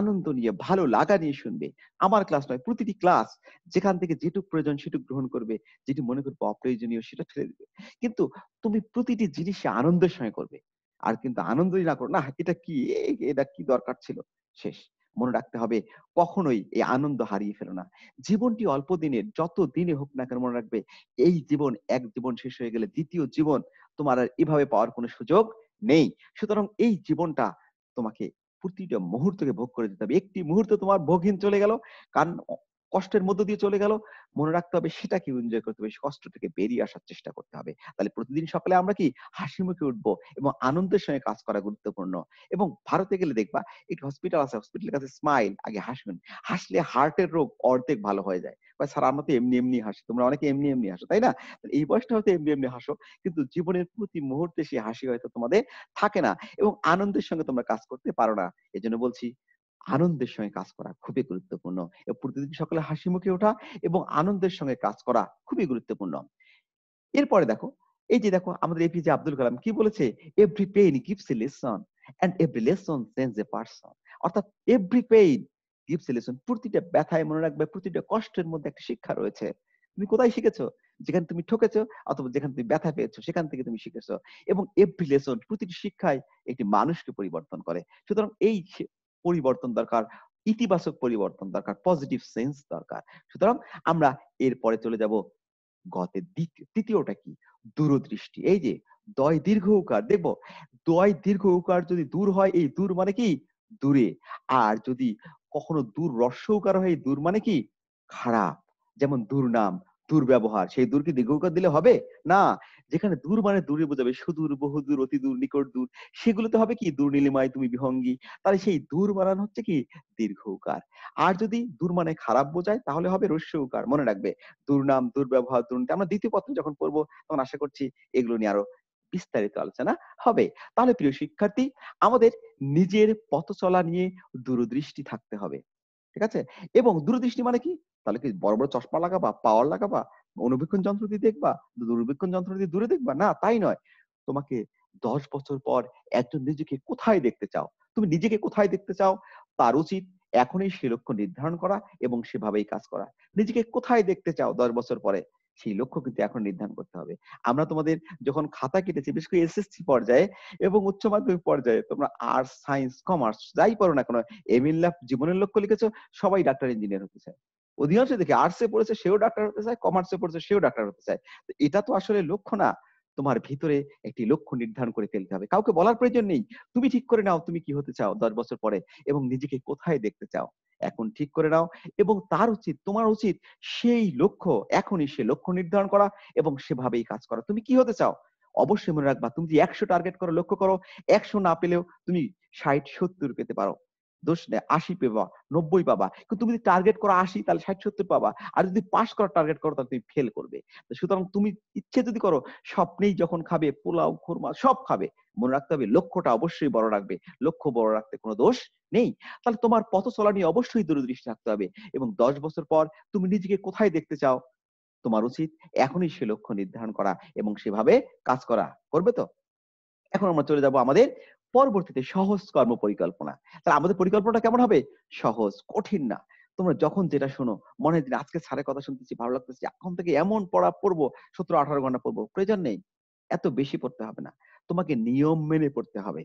আনন্দ নিয়ে ভালো লাগা নিয়ে শুনবে আমার ক্লাস নয় প্রতিটি ক্লাস যেখান থেকে যেটুক প্রয়োজন সেটুক গ্রহণ করবে যেটি মনে করবে অপ্রয়োজনীয় সেটা ফেলে দিবে কিন্তু তুমি প্রতিটি জিনিসে আনন্দের সঙ্গে করবে আর কিন্তু আনন্দই না করো না এটা কি এটা কি দরকার ছিল শেষ মনে রাখতে হবে কখনোই এই আনন্দ হারিয়ে ফেলো না জীবনটি অল্প দিনের যত দিনে হোক না কেন মনে রাখবে এই জীবন এক জীবন শেষ হয়ে গেলে দ্বিতীয় জীবন তোমার আর এভাবে পাওয়ার কোনো সুযোগ নেই সুতরাং এই জীবনটা তোমাকে প্রতিটা মুহূর্তকে ভোগ করে দিতে হবে একটি মুহূর্ত তোমার ভোগহীন চলে গেল কারণ কষ্টের মধ্য দিয়ে চলে গেল মনে রাখতে হবে সেটাকে এনজয় করতে হবে কষ্ট থেকে বেরিয়ে আসার চেষ্টা করতে হবে তাহলে প্রতিদিন সকালে আমরা কি হাসি মুখে উঠবো এবং আনন্দের সঙ্গে কাজ করা গুরুত্বপূর্ণ এবং ভারতে গেলে দেখবা একটি হসপিটাল আছে হসপিটালের কাছে স্মাইল আগে হাসবেন হাসলে হার্টের রোগ অর্ধেক ভালো হয়ে যায় বা স্যার আমরা তো এমনি এমনি হাসি তোমরা অনেকে এমনি এমনি হাসো তাই না এই বয়সটা হয়তো এমনি এমনি হাসো কিন্তু জীবনের প্রতি মুহূর্তে সেই হাসি হয়তো তোমাদের থাকে না এবং আনন্দের সঙ্গে তোমরা কাজ করতে পারো না এজন্য বলছি আনন্দের সঙ্গে কাজ করা খুবই গুরুত্বপূর্ণ প্রতিদিন সকালে হাসি মুখে ওঠা এবং আনন্দের সঙ্গে কাজ করা খুবই গুরুত্বপূর্ণ এরপরে দেখো এই যে দেখো আমাদের এপিজে আব্দুল কালাম কি বলেছে every pain gives a lesson and every lesson change a person অর্থাৎ every pain gives a lesson প্রতিটা ব্যথায় মনে রাখবে প্রতিটা কষ্টের মধ্যে একটা শিক্ষা রয়েছে তুমি কোথায় শিখেছো যেখানে তুমি ঠকেছো অথবা যেখানে তুমি ব্যথা পেয়েছো সেখান থেকে তুমি শিখেছো এবং এভরি লেসন প্রতিটি শিক্ষায় একটি মানুষকে পরিবর্তন করে সুতরাং এই পরিবর্তন দরকার ইতিবাচক পরিবর্তন দরকার পজিটিভ সেন্স দরকার সুতরাং আমরা এরপরে চলে যাব গতে দ্বিতীয় তৃতীয়টা কি দূরদৃষ্টি এই যে দয় দীর্ঘ উকার দেখবো দয় দীর্ঘ উকার যদি দূর হয় এই দূর মানে কি দূরে আর যদি কখনো দূর রস্য উকার হয় দূর মানে কি খারাপ যেমন দুর্নাম দুর্ব্যবহার সেই দূর কি দীর্ঘকার দিলে হবে না যেখানে দূর মানে দূরে বোঝাবে সুদূর বহুদূর অতি দূর নিকট দূর সেগুলোতে হবে কি নীলিমায় তুমি বিহঙ্গি তাহলে সেই দূর বানান হচ্ছে কি দীর্ঘকার আর যদি দূর মানে খারাপ বোঝায় তাহলে হবে রস্যকার মনে রাখবে দুর্নাম দুর্ব্যবহার দুর্নীতি আমরা দ্বিতীয় পত্র যখন পড়বো তখন আশা করছি এগুলো নিয়ে আরো বিস্তারিত আলোচনা হবে তাহলে প্রিয় শিক্ষার্থী আমাদের নিজের পথ চলা নিয়ে দূরদৃষ্টি থাকতে হবে ঠিক আছে এবং দূরদৃষ্টি মানে কি তাহলে কি বড় বড় চশমা লাগাবা পাওয়ার লাগাবা অনুবীক্ষণ যন্ত্র দিয়ে দেখবা দূরবীক্ষণ যন্ত্র দিয়ে দূরে দেখবা না তাই নয় তোমাকে দশ বছর পর একজন নিজেকে কোথায় দেখতে চাও তুমি নিজেকে কোথায় দেখতে চাও তার উচিত এখনই সে লক্ষ্য নির্ধারণ করা এবং সেভাবেই কাজ করা নিজেকে কোথায় দেখতে চাও দশ বছর পরে সেই লক্ষ্য কিন্তু এখন নির্ধারণ করতে হবে আমরা তোমাদের যখন খাতা কেটেছি বিশেষ করে এসএসসি পর্যায়ে এবং উচ্চ মাধ্যমিক পর্যায়ে তোমরা আর্টস সায়েন্স কমার্স যাই পারো না কেন এমিল্লা জীবনের লক্ষ্য লিখেছো সবাই ডাক্তার ইঞ্জিনিয়ার হতে চায় অধিকাংশ দেখি আর্টসে পড়েছে সেও ডাক্তার হতে চায় কমার্সে পড়েছে সেও ডাক্তার হতে চায় এটা তো আসলে লক্ষ্য না তোমার ভিতরে একটি লক্ষ্য নির্ধারণ করে ফেলতে হবে কাউকে বলার প্রয়োজন নেই তুমি ঠিক করে নাও তুমি কি হতে চাও দশ বছর পরে এবং নিজেকে কোথায় দেখতে চাও এখন ঠিক করে নাও এবং তার উচিত তোমার উচিত সেই লক্ষ্য এখনই সে লক্ষ্য নির্ধারণ করা এবং সেভাবেই কাজ করা তুমি কি হতে চাও অবশ্যই মনে রাখবা তুমি যদি একশো টার্গেট করো লক্ষ্য করো একশো না পেলেও তুমি ষাট সত্তর পেতে পারো দোষ আশি পাবা নব্বই পাবা কিন্তু তুমি যদি টার্গেট করো আশি তাহলে ষাট সত্তর পাবা আর যদি পাস করার টার্গেট করো তাহলে তুমি ফেল করবে সুতরাং তুমি ইচ্ছে যদি করো স্বপ্নেই যখন খাবে পোলাও খুরমা সব খাবে মনে রাখতে হবে লক্ষ্যটা অবশ্যই বড় রাখবে লক্ষ্য বড় রাখতে কোনো দোষ নেই তাহলে তোমার পথ চলা নিয়ে অবশ্যই দূরদৃষ্টি রাখতে হবে এবং দশ বছর পর তুমি নিজেকে কোথায় দেখতে চাও তোমার উচিত এখনই সে লক্ষ্য নির্ধারণ করা এবং সেভাবে কাজ করা করবে তো এখন আমরা চলে যাব আমাদের পরবর্তীতে সহজ কর্ম পরিকল্পনা তাহলে আমাদের পরিকল্পনাটা কেমন হবে সহজ কঠিন না তোমরা যখন যেটা শোনো মনে দিন আজকে স্যারের কথা শুনতেছি ভালো লাগতেছে এখন থেকে এমন পড়া পড়বো সতেরো আঠারো ঘন্টা পড়বো প্রয়োজন নেই এত বেশি পড়তে হবে না তোমাকে নিয়ম মেনে পড়তে হবে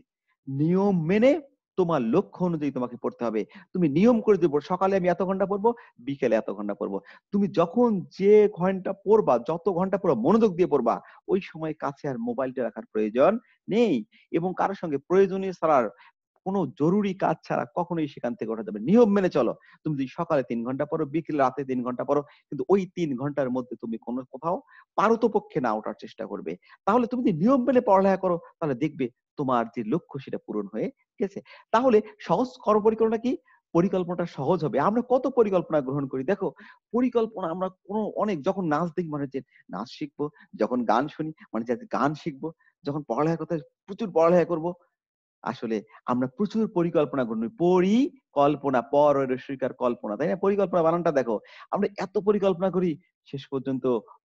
নিয়ম মেনে তোমার লক্ষ্য অনুযায়ী তোমাকে পড়তে হবে তুমি নিয়ম করে দেবো সকালে আমি এত ঘন্টা পড়বো বিকেলে এত ঘন্টা পড়বো তুমি যখন যে ঘন্টা পড়বা যত ঘন্টা পড়বা মনোযোগ দিয়ে পড়বা ওই সময় কাছে আর মোবাইলটা রাখার প্রয়োজন নেই এবং কারোর সঙ্গে প্রয়োজনীয় ছাড়ার কোনো জরুরি কাজ ছাড়া কখনোই সেখান থেকে ওঠা যাবে নিয়ম মেনে চলো তুমি যদি সকালে তিন ঘন্টা পরো বিকেল রাতে তিন ঘন্টা পরো কিন্তু ওই তিন ঘন্টার মধ্যে তুমি কোনো কোথাও পারত পক্ষে না ওঠার চেষ্টা করবে তাহলে তুমি যদি নিয়ম মেনে পড়ালেখা করো তাহলে দেখবে তোমার যে লক্ষ্য সেটা পূরণ হয়ে গেছে তাহলে সহজ কর্মপরিকল্পনা কি পরিকল্পনাটা সহজ হবে আমরা কত পরিকল্পনা গ্রহণ করি দেখো পরিকল্পনা আমরা কোনো অনেক যখন নাচ দেখি মানে হচ্ছে নাচ শিখবো যখন গান শুনি মানে যে গান শিখবো যখন পড়ালেখা কথা প্রচুর পড়ালেখা করবো আসলে আমরা প্রচুর পরিকল্পনা করি পরিকল্পনা পর রসিকার কল্পনা তাই না পরিকল্পনা বানানটা দেখো আমরা এত পরিকল্পনা করি শেষ পর্যন্ত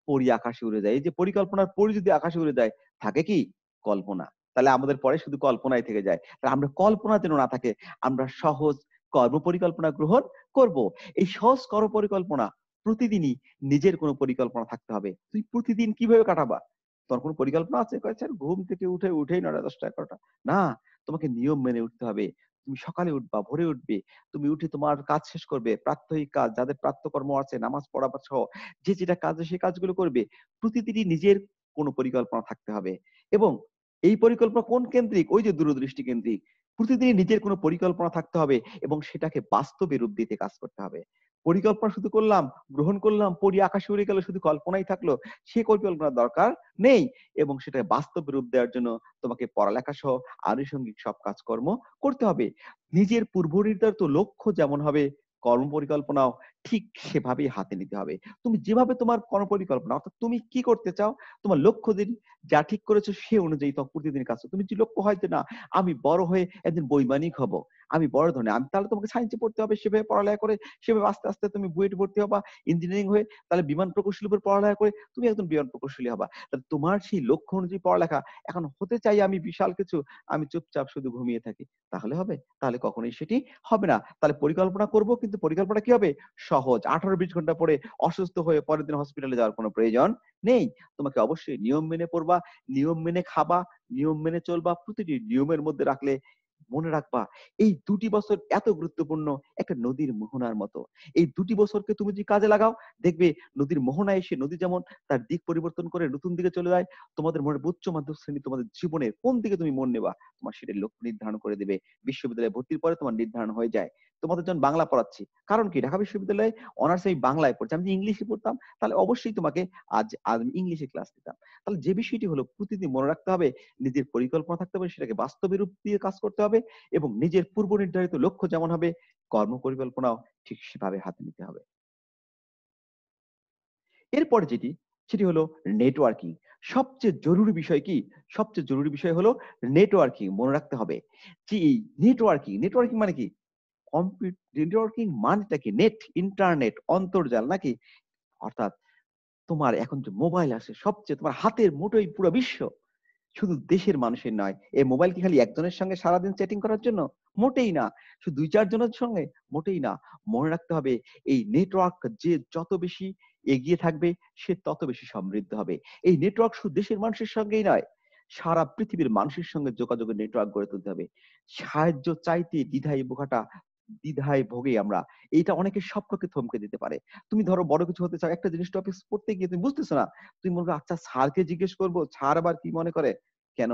পরি আকাশে উড়ে যায় এই যে পরিকল্পনার পরি যদি আকাশে উড়ে যায় থাকে কি কল্পনা তাহলে আমাদের পরে শুধু কল্পনাই থেকে যায় তাহলে আমরা কল্পনা যেন না থাকে আমরা সহজ কর্ম পরিকল্পনা গ্রহণ করব এই সহজ কর্ম পরিকল্পনা প্রতিদিনই নিজের কোনো পরিকল্পনা থাকতে হবে তুই প্রতিদিন কিভাবে কাটাবা তোমার কোন পরিকল্পনা আছে স্যার ঘুম থেকে উঠে উঠেই নটা দশটা এগারোটা না তোমাকে নিয়ম মেনে উঠতে হবে তুমি সকালে উঠবা ভোরে উঠবে তুমি উঠে তোমার কাজ শেষ করবে প্রাত্যহিক কাজ যাদের প্রাত্যকর্ম আছে নামাজ পড়া সহ যে যেটা কাজ সেই কাজগুলো করবে প্রতিদিনই নিজের কোনো পরিকল্পনা থাকতে হবে এবং এই পরিকল্পনা কোন কেন্দ্রিক ওই যে দূরদৃষ্টি কেন্দ্রিক প্রতিদিন নিজের কোনো পরিকল্পনা থাকতে হবে এবং সেটাকে বাস্তবে রূপ দিতে কাজ করতে হবে পরিকল্পনা শুধু করলাম গ্রহণ করলাম পরি আকাশে উড়ে গেলে শুধু কল্পনাই থাকলো সে পরিকল্পনার দরকার নেই এবং সেটাকে বাস্তব রূপ দেওয়ার জন্য তোমাকে পড়ালেখা সহ আনুষঙ্গিক সব কাজকর্ম করতে হবে নিজের পূর্ব নির্ধারিত লক্ষ্য যেমন হবে কর্ম পরিকল্পনাও ঠিক সেভাবেই হাতে নিতে হবে তুমি যেভাবে তোমার কর্মপরিকল্পনা অর্থাৎ তুমি কি করতে চাও তোমার লক্ষ্য দিন যা ঠিক করেছো সে অনুযায়ী তো প্রতিদিন কাজ তুমি যে লক্ষ্য হয় যে না আমি বড় হয়ে একদিন বৈমানিক হব আমি বড় ধরনের আমি তাহলে তোমাকে সায়েন্সে পড়তে হবে সেভাবে পড়ালেখা করে সেভাবে আস্তে আস্তে তুমি বুয়েট ভর্তি হবা ইঞ্জিনিয়ারিং হয়ে তাহলে বিমান প্রকৌশলী উপর পড়ালেখা করে তুমি একজন বিমান প্রকৌশলী হবা তাহলে তোমার সেই লক্ষ্য অনুযায়ী পড়ালেখা এখন হতে চাই আমি বিশাল কিছু আমি চুপচাপ শুধু ঘুমিয়ে থাকি তাহলে হবে তাহলে কখনোই সেটি হবে না তাহলে পরিকল্পনা করব কিন্তু পরিকল্পনা কি হবে সহজ আঠারো বিশ ঘন্টা পরে অসুস্থ হয়ে পরের দিন হসপিটালে যাওয়ার কোনো প্রয়োজন নেই তোমাকে অবশ্যই নিয়ম মেনে পড়বা নিয়ম মেনে খাবা নিয়ম মেনে চলবা প্রতিটি নিয়মের মধ্যে রাখলে মনে রাখবা এই দুটি বছর এত গুরুত্বপূর্ণ একটা নদীর মোহনার মতো এই দুটি বছরকে তুমি যদি কাজে লাগাও দেখবে নদীর মোহনায় এসে নদী যেমন তার দিক পরিবর্তন করে নতুন দিকে চলে যায় তোমাদের মনে উচ্চ মাধ্যমিক শ্রেণী তোমাদের জীবনে কোন দিকে তুমি মন নেবা তোমার সেটা লক্ষ্য নির্ধারণ করে দেবে বিশ্ববিদ্যালয়ে ভর্তির পরে তোমার নির্ধারণ হয়ে যায় তোমাদের জন্য বাংলা পড়াচ্ছি কারণ কি ঢাকা বিশ্ববিদ্যালয়ে অনার্স আমি বাংলায় পড়ছি আমি যদি ইংলিশে পড়তাম তাহলে অবশ্যই তোমাকে আজ আমি ইংলিশে ক্লাস দিতাম তাহলে যে বিষয়টি হলো প্রতিদিন মনে রাখতে হবে নিজের পরিকল্পনা থাকতে হবে সেটাকে বাস্তবের রূপ দিয়ে কাজ করতে হবে এবং নিজের পূর্ব নির্ধারিত লক্ষ্য যেমন হবে কর্ম পরিকল্পনাও ঠিক সেভাবে হাতে নিতে হবে এরপরে যেটি সেটি হলো নেটওয়ার্কিং সবচেয়ে জরুরি বিষয় কি সবচেয়ে জরুরি বিষয় হলো নেটওয়ার্কিং মনে রাখতে হবে কি নেটওয়ার্কিং নেটওয়ার্কিং মানে কি নেটওয়ার্কিং মানেটা কি নেট ইন্টারনেট অন্তর্জাল নাকি অর্থাৎ তোমার এখন যে মোবাইল আছে সবচেয়ে তোমার হাতের মুঠোই পুরো বিশ্ব শুধু দেশের মানুষের নয় এই মোবাইল কি খালি একজনের সঙ্গে সারাদিন চ্যাটিং করার জন্য মোটেই না শুধু দুই চারজনের সঙ্গে মোটেই না মনে রাখতে হবে এই নেটওয়ার্ক যে যত বেশি এগিয়ে থাকবে সে তত বেশি সমৃদ্ধ হবে এই নেটওয়ার্ক শুধু দেশের মানুষের সঙ্গেই নয় সারা পৃথিবীর মানুষের সঙ্গে যোগাযোগের নেটওয়ার্ক গড়ে তুলতে হবে সাহায্য চাইতে দ্বিধায় বোকাটা দ্বিধায় ভোগে আমরা এইটা অনেকে স্বপ্নকে থমকে দিতে পারে তুমি ধরো বড় কিছু হতে চাও একটা জিনিস টপিক পড়তে গিয়ে তুমি বুঝতেছো না তুমি মনে করো আচ্ছা স্যারকে জিজ্ঞেস করবো ছাড় আবার কি মনে করে কেন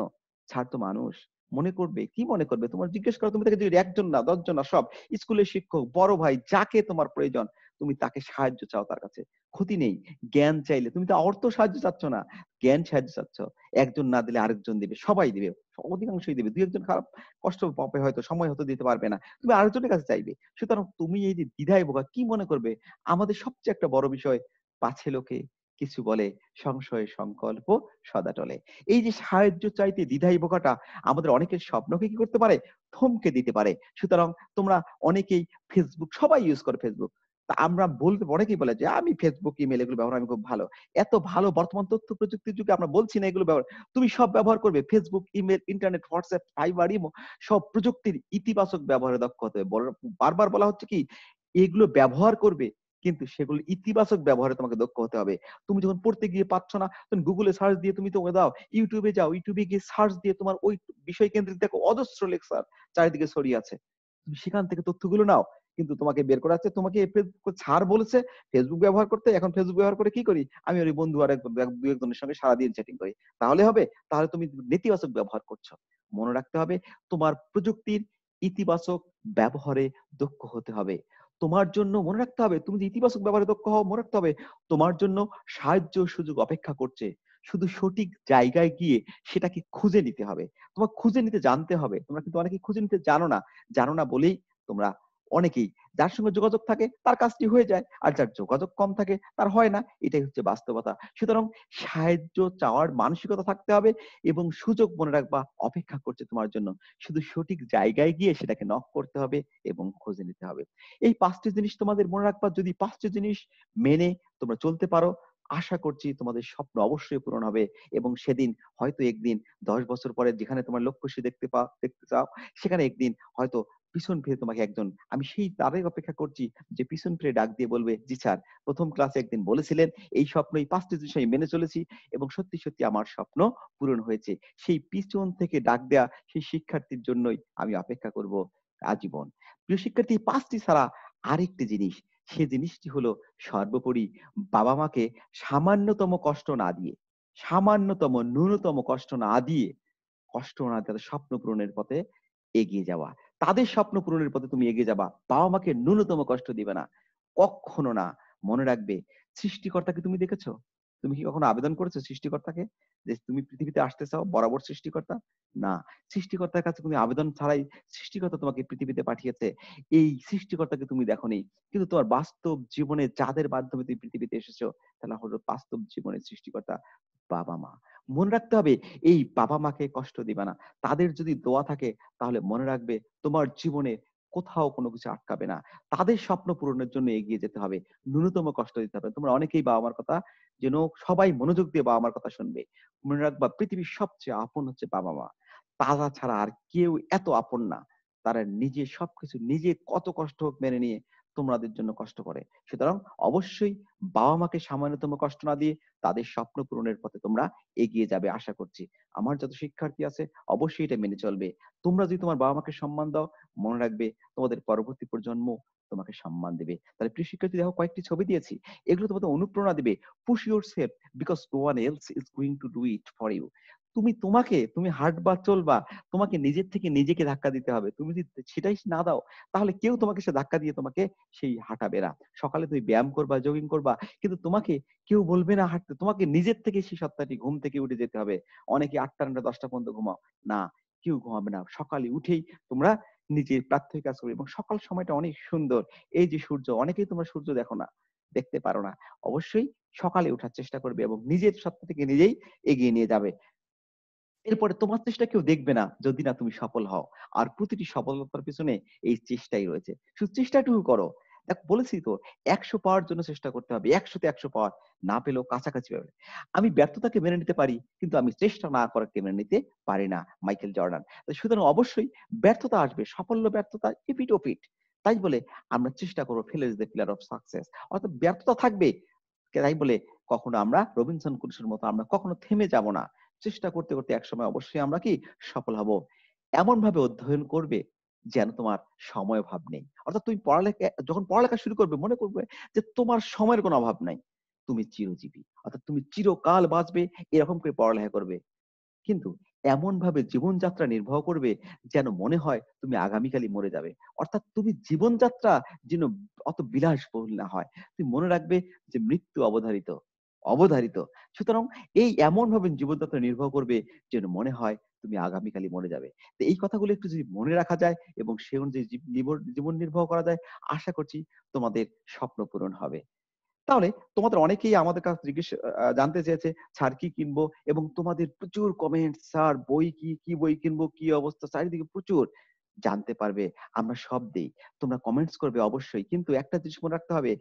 ছাড় তো মানুষ মনে করবে কি মনে করবে তোমার জিজ্ঞেস করো তুমি তাকে যদি একজন না দশজন না সব স্কুলের শিক্ষক বড় ভাই যাকে তোমার প্রয়োজন তুমি তাকে সাহায্য চাও তার কাছে ক্ষতি নেই জ্ঞান চাইলে তুমি তো অর্থ সাহায্য চাচ্ছ না জ্ঞান সাহায্য চাচ্ছ একজন না দিলে আরেকজন দিবে সবাই দিবে অধিকাংশই দিবে দুই একজন খারাপ কষ্ট পাবে হয়তো সময় হয়তো দিতে পারবে না তুমি আরেকজনের কাছে চাইবে সুতরাং তুমি এই যে দ্বিধায় বোকা কি মনে করবে আমাদের সবচেয়ে একটা বড় বিষয় পাছে লোকে কিছু বলে সংশয় সংকল্প সদা টলে এই যে সাহায্য চাইতে দ্বিধাই বোকাটা আমাদের অনেকের স্বপ্নকে কি করতে পারে থমকে দিতে পারে সুতরাং তোমরা অনেকেই ফেসবুক সবাই ইউজ করো ফেসবুক তা আমরা বলতে অনেকেই বলে যে আমি ফেসবুক ইমেল এগুলো ব্যবহার আমি খুব ভালো এত ভালো বর্তমান তথ্য প্রযুক্তির যুগে আমরা বলছি না এগুলো ব্যবহার তুমি সব ব্যবহার করবে Facebook email internet WhatsApp Viber imo সব প্রযুক্তির ইতিবাচক ব্যবহারে দক্ষ হতে বারবার বলা হচ্ছে কি এগুলো ব্যবহার করবে কিন্তু সেগুলো ইতিবাচক ব্যবহারে তোমাকে দক্ষ হতে হবে তুমি যখন পড়তে গিয়ে পাচ্ছ না তখন গুগলে সার্চ দিয়ে তুমি তোমাকে দাও ইউটিউবে যাও ইউটিউবে গিয়ে সার্চ দিয়ে তোমার ওই বিষয় কেন্দ্রিক দেখো অজস্র লেকচার চারিদিকে ছড়িয়ে আছে তুমি সেখান থেকে তথ্যগুলো নাও কিন্তু তোমাকে বের করা হচ্ছে তোমাকে ছাড় বলেছে ফেসবুক ব্যবহার করতে এখন ফেসবুক ব্যবহার করে কি করি আমি ওই বন্ধু আর দু একজনের সঙ্গে সারাদিন চ্যাটিং করি তাহলে হবে তাহলে তুমি নেতিবাচক ব্যবহার করছো মনে রাখতে হবে তোমার প্রযুক্তির ইতিবাচক ব্যবহারে দক্ষ হতে হবে তোমার জন্য মনে রাখতে হবে তুমি যে ইতিবাচক ব্যবহারে দক্ষ হও মনে রাখতে হবে তোমার জন্য সাহায্য সুযোগ অপেক্ষা করছে শুধু সঠিক জায়গায় গিয়ে সেটাকে খুঁজে নিতে হবে তোমার খুঁজে নিতে জানতে হবে তোমরা কিন্তু অনেকে খুঁজে নিতে জানো না জানো না বলেই তোমরা অনেকেই যার সঙ্গে যোগাযোগ থাকে তার কাজটি হয়ে যায় আর যার যোগাযোগ কম থাকে তার হয় না এটাই হচ্ছে বাস্তবতা সুতরাং সাহায্য চাওয়ার মানসিকতা থাকতে হবে এবং সুযোগ মনে রাখবা অপেক্ষা করছে তোমার জন্য শুধু সঠিক জায়গায় গিয়ে সেটাকে নক করতে হবে এবং খুঁজে নিতে হবে এই পাঁচটি জিনিস তোমাদের মনে রাখবা যদি পাঁচটি জিনিস মেনে তোমরা চলতে পারো আশা করছি তোমাদের স্বপ্ন অবশ্যই পূরণ হবে এবং সেদিন হয়তো একদিন দশ বছর পরে যেখানে তোমার লক্ষ্য সে দেখতে পা দেখতে চাও সেখানে একদিন হয়তো পিছন ফিরে তোমাকে একজন আমি সেই তারাই অপেক্ষা করছি যে পিছন ফিরে ডাক দিয়ে বলবে জি স্যার প্রথম ক্লাসে একদিন বলেছিলেন এই স্বপ্ন এই পাঁচটি জিনিস আমি মেনে চলেছি এবং সত্যি সত্যি আমার স্বপ্ন পূরণ হয়েছে সেই পিছন থেকে ডাক দেয়া সেই শিক্ষার্থীর জন্যই আমি অপেক্ষা করব আজীবন প্রিয় শিক্ষার্থী পাঁচটি ছাড়া আরেকটি জিনিস সে জিনিসটি হলো সর্বোপরি বাবা মাকে সামান্যতম কষ্ট না দিয়ে সামান্যতম ন্যূনতম কষ্ট না দিয়ে কষ্ট না তাদের স্বপ্ন পূরণের পথে এগিয়ে যাওয়া তাদের স্বপ্ন পূরণের পথে তুমি এগিয়ে যাবা বাবা মাকে ন্যূনতম কষ্ট দিবে না কখনো না মনে রাখবে সৃষ্টিকর্তাকে তুমি দেখেছো তুমি কি কখনো আবেদন করেছো সৃষ্টিকর্তাকে যে তুমি পৃথিবীতে আসতে চাও বরাবর সৃষ্টিকর্তা না সৃষ্টিকর্তার কাছে তুমি আবেদন ছাড়াই সৃষ্টিকর্তা তোমাকে পৃথিবীতে পাঠিয়েছে এই সৃষ্টিকর্তাকে তুমি দেখো কিন্তু তোমার বাস্তব জীবনে যাদের মাধ্যমে তুমি পৃথিবীতে এসেছো তাহলে হলো বাস্তব জীবনের সৃষ্টিকর্তা বাবা মা মনে রাখতে হবে এই বাবা মাকে কষ্ট দিবে না তাদের যদি দোয়া থাকে তাহলে মনে রাখবে তোমার জীবনে কোথাও কোনো কিছু আটকাবে না তাদের স্বপ্ন পূরণের জন্য এগিয়ে যেতে হবে ন্যূনতম কষ্ট দিতে হবে তোমরা অনেকেই বাবা মার কথা যেন সবাই মনোযোগ দিয়ে বাবা মার কথা শুনবে মনে রাখবা পৃথিবীর সবচেয়ে আপন হচ্ছে বাবা মা তারা ছাড়া আর কেউ এত আপন না তারা নিজে সবকিছু নিজে কত কষ্ট হোক মেনে নিয়ে তোমাদের জন্য কষ্ট করে সুতরাং অবশ্যই বাবা মাকে সামান্যতম কষ্ট না দিয়ে তাদের স্বপ্ন পূরণের পথে তোমরা এগিয়ে যাবে আশা করছি আমার যত শিক্ষার্থী আছে অবশ্যই এটা মেনে চলবে তোমরা যদি তোমার বাবা মাকে সম্মান দাও মনে রাখবে তোমাদের পরবর্তী প্রজন্ম তোমাকে সম্মান দেবে তাহলে প্রিয় শিক্ষার্থী দেখো কয়েকটি ছবি দিয়েছি এগুলো তোমাদের অনুপ্রেরণা দেবে push yourself because no one else is going to do it for you তুমি তোমাকে তুমি হাট বা চলবা তোমাকে নিজের থেকে নিজেকে ধাক্কা দিতে হবে তুমি যদি সেটাই না দাও তাহলে কেউ তোমাকে সে ধাক্কা দিয়ে তোমাকে সেই হাঁটাবে না সকালে তুমি ব্যায়াম করবা জগিং করবা কিন্তু তোমাকে কেউ বলবে না হাঁটতে তোমাকে নিজের থেকে সেই সপ্তাহটি ঘুম থেকে উঠে যেতে হবে অনেকে আটটা নটা দশটা পর্যন্ত ঘুমাও না কেউ ঘুমাবে না সকালে উঠেই তোমরা নিজের প্রার্থী কাজ করবে এবং সকাল সময়টা অনেক সুন্দর এই যে সূর্য অনেকেই তোমরা সূর্য দেখো না দেখতে পারো না অবশ্যই সকালে ওঠার চেষ্টা করবে এবং নিজের সত্তা থেকে নিজেই এগিয়ে নিয়ে যাবে এরপরে তোমার চেষ্টা কেউ দেখবে না যদি না তুমি সফল হও আর প্রতিটি সফলতার পিছনে এই চেষ্টাই রয়েছে শুধু চেষ্টাটুকু করো দেখ বলেছি তো একশো পাওয়ার জন্য চেষ্টা করতে হবে একশোতে একশো পাওয়ার না পেলেও কাছাকাছি পাবে আমি ব্যর্থতাকে মেনে নিতে পারি কিন্তু আমি চেষ্টা না করাকে মেনে নিতে পারি না মাইকেল জর্ডান সুতরাং অবশ্যই ব্যর্থতা আসবে সাফল্য ব্যর্থতা এপিট ওপিট তাই বলে আমরা চেষ্টা করবো ফেলে দিতে পিলার অফ সাকসেস অর্থাৎ ব্যর্থতা থাকবে তাই বলে কখনো আমরা রবিনসন ক্রুশের মতো আমরা কখনো থেমে যাব না চেষ্টা করতে করতে একসময় অবশ্যই আমরা কি সফল হব এমন ভাবে অধ্যয়ন করবে যেন তোমার সময় অভাব নেই অর্থাৎ তুমি পড়ালেখা যখন পড়ালেখা শুরু করবে মনে করবে যে তোমার সময়ের কোনো অভাব নাই তুমি চিরজীবী অর্থাৎ তুমি চিরকাল বাঁচবে এরকম করে পড়ালেখা করবে কিন্তু এমন ভাবে জীবনযাত্রা নির্বাহ করবে যেন মনে হয় তুমি আগামীকালই মরে যাবে অর্থাৎ তুমি জীবনযাত্রা যেন অত বিলাসবহুল না হয় তুমি মনে রাখবে যে মৃত্যু অবধারিত অবধারিত সুতরাং এই এমন ভাবে জীবনযাত্রা নির্ভর করবে যেন মনে হয় তুমি আগামীকালই মরে যাবে তো এই কথাগুলো একটু যদি মনে রাখা যায় এবং সে অনুযায়ী জীবন নির্বাহ করা যায় আশা করছি তোমাদের স্বপ্ন পূরণ হবে তাহলে তোমাদের অনেকেই আমাদের কাছে জিজ্ঞেস জানতে চেয়েছে স্যার কি কিনবো এবং তোমাদের প্রচুর কমেন্ট স্যার বই কি কি বই কিনবো কি অবস্থা চারিদিকে প্রচুর জানতে পারবে আমরা সব দেই তোমরা কমেন্টস করবে অবশ্যই কিন্তু একটা জিনিস মনে রাখতে হবে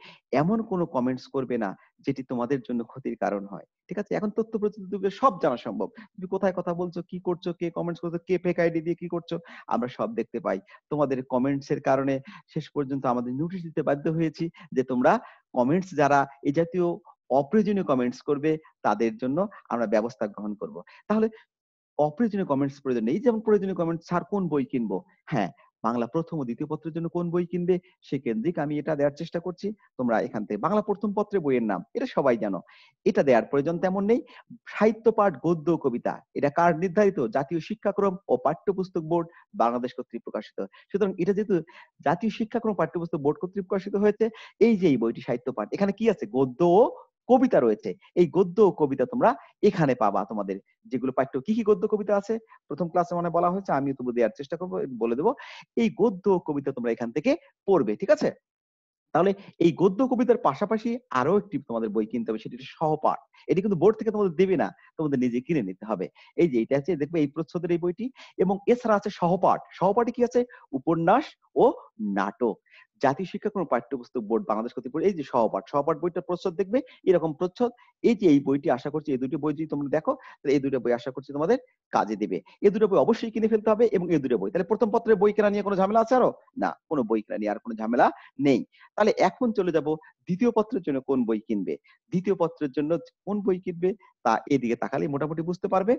এমন কোনো কমেন্টস করবে না যেটি তোমাদের জন্য ক্ষতির কারণ হয় ঠিক আছে এখন তথ্য প্রযুক্তি যুগে সব জানা সম্ভব তুমি কোথায় কথা বলছো কি করছো কে কমেন্টস করছো কে ফেক আইডি দিয়ে কি করছো আমরা সব দেখতে পাই তোমাদের কমেন্টস এর কারণে শেষ পর্যন্ত আমাদের নোটিশ দিতে বাধ্য হয়েছি যে তোমরা কমেন্টস যারা এই জাতীয় অপ্রয়োজনীয় কমেন্টস করবে তাদের জন্য আমরা ব্যবস্থা গ্রহণ করব তাহলে অপ্রয়োজনীয় কমেন্টস প্রয়োজন নেই যেমন প্রয়োজনীয় কমেন্ট স্যার কোন বই কিনবো হ্যাঁ বাংলা প্রথম ও দ্বিতীয় পত্রের জন্য কোন বই কিনবে সে কেন্দ্রিক আমি এটা দেওয়ার চেষ্টা করছি তোমরা এখান থেকে বাংলা প্রথম পত্রে বইয়ের নাম এটা সবাই জানো এটা দেওয়ার প্রয়োজন তেমন নেই সাহিত্য পাঠ গদ্য কবিতা এটা কার নির্ধারিত জাতীয় শিক্ষাক্রম ও পাঠ্যপুস্তক বোর্ড বাংলাদেশ কর্তৃক প্রকাশিত সুতরাং এটা যেহেতু জাতীয় শিক্ষাক্রম পাঠ্যপুস্তক বোর্ড কর্তৃক প্রকাশিত হয়েছে এই যে এই বইটি সাহিত্য পাঠ এখানে কি আছে গদ্য ও কবিতা রয়েছে এই গদ্য কবিতা তোমরা এখানে পাবা তোমাদের যেগুলো পাঠ্য কি কি গদ্য কবিতা আছে প্রথম ক্লাসে মানে বলা হয়েছে আমিও তবু দেওয়ার চেষ্টা করবো বলে দেবো এই গদ্য কবিতা তোমরা এখান থেকে পড়বে ঠিক আছে তাহলে এই গদ্য কবিতার পাশাপাশি আরো একটি তোমাদের বই কিনতে হবে সেটি সহপাঠ এটি কিন্তু বোর্ড থেকে তোমাদের দেবে না তোমাদের নিজে কিনে নিতে হবে এই যে এটা আছে দেখবে এই প্রচ্ছদের এই বইটি এবং এছাড়া আছে সহপাঠ সহপাঠে কি আছে উপন্যাস ও নাটক জাতীয় কোন পাঠ্যপুস্তক বোর্ড বাংলাদেশ কর্তৃপক্ষ এই যে সহপাঠ সহপাঠ বইটা প্রচ্ছদ দেখবে এরকম প্রচ্ছদ এই যে এই বইটি আশা করছি এই দুটি বই যদি তোমরা দেখো তাহলে এই দুটো বই আশা করছি তোমাদের কাজে দিবে এই দুটো বই অবশ্যই কিনে ফেলতে হবে এবং এই দুটো বই তাহলে প্রথম পত্রে বই কেনা নিয়ে কোনো ঝামেলা আছে আরো না কোনো বই কেনা নিয়ে আর কোনো ঝামেলা নেই তাহলে এখন চলে যাব দ্বিতীয় পত্রের জন্য কোন বই কিনবে দ্বিতীয় পত্রের জন্য কোন বই কিনবে তা এদিকে তাকালে মোটামুটি বুঝতে পারবে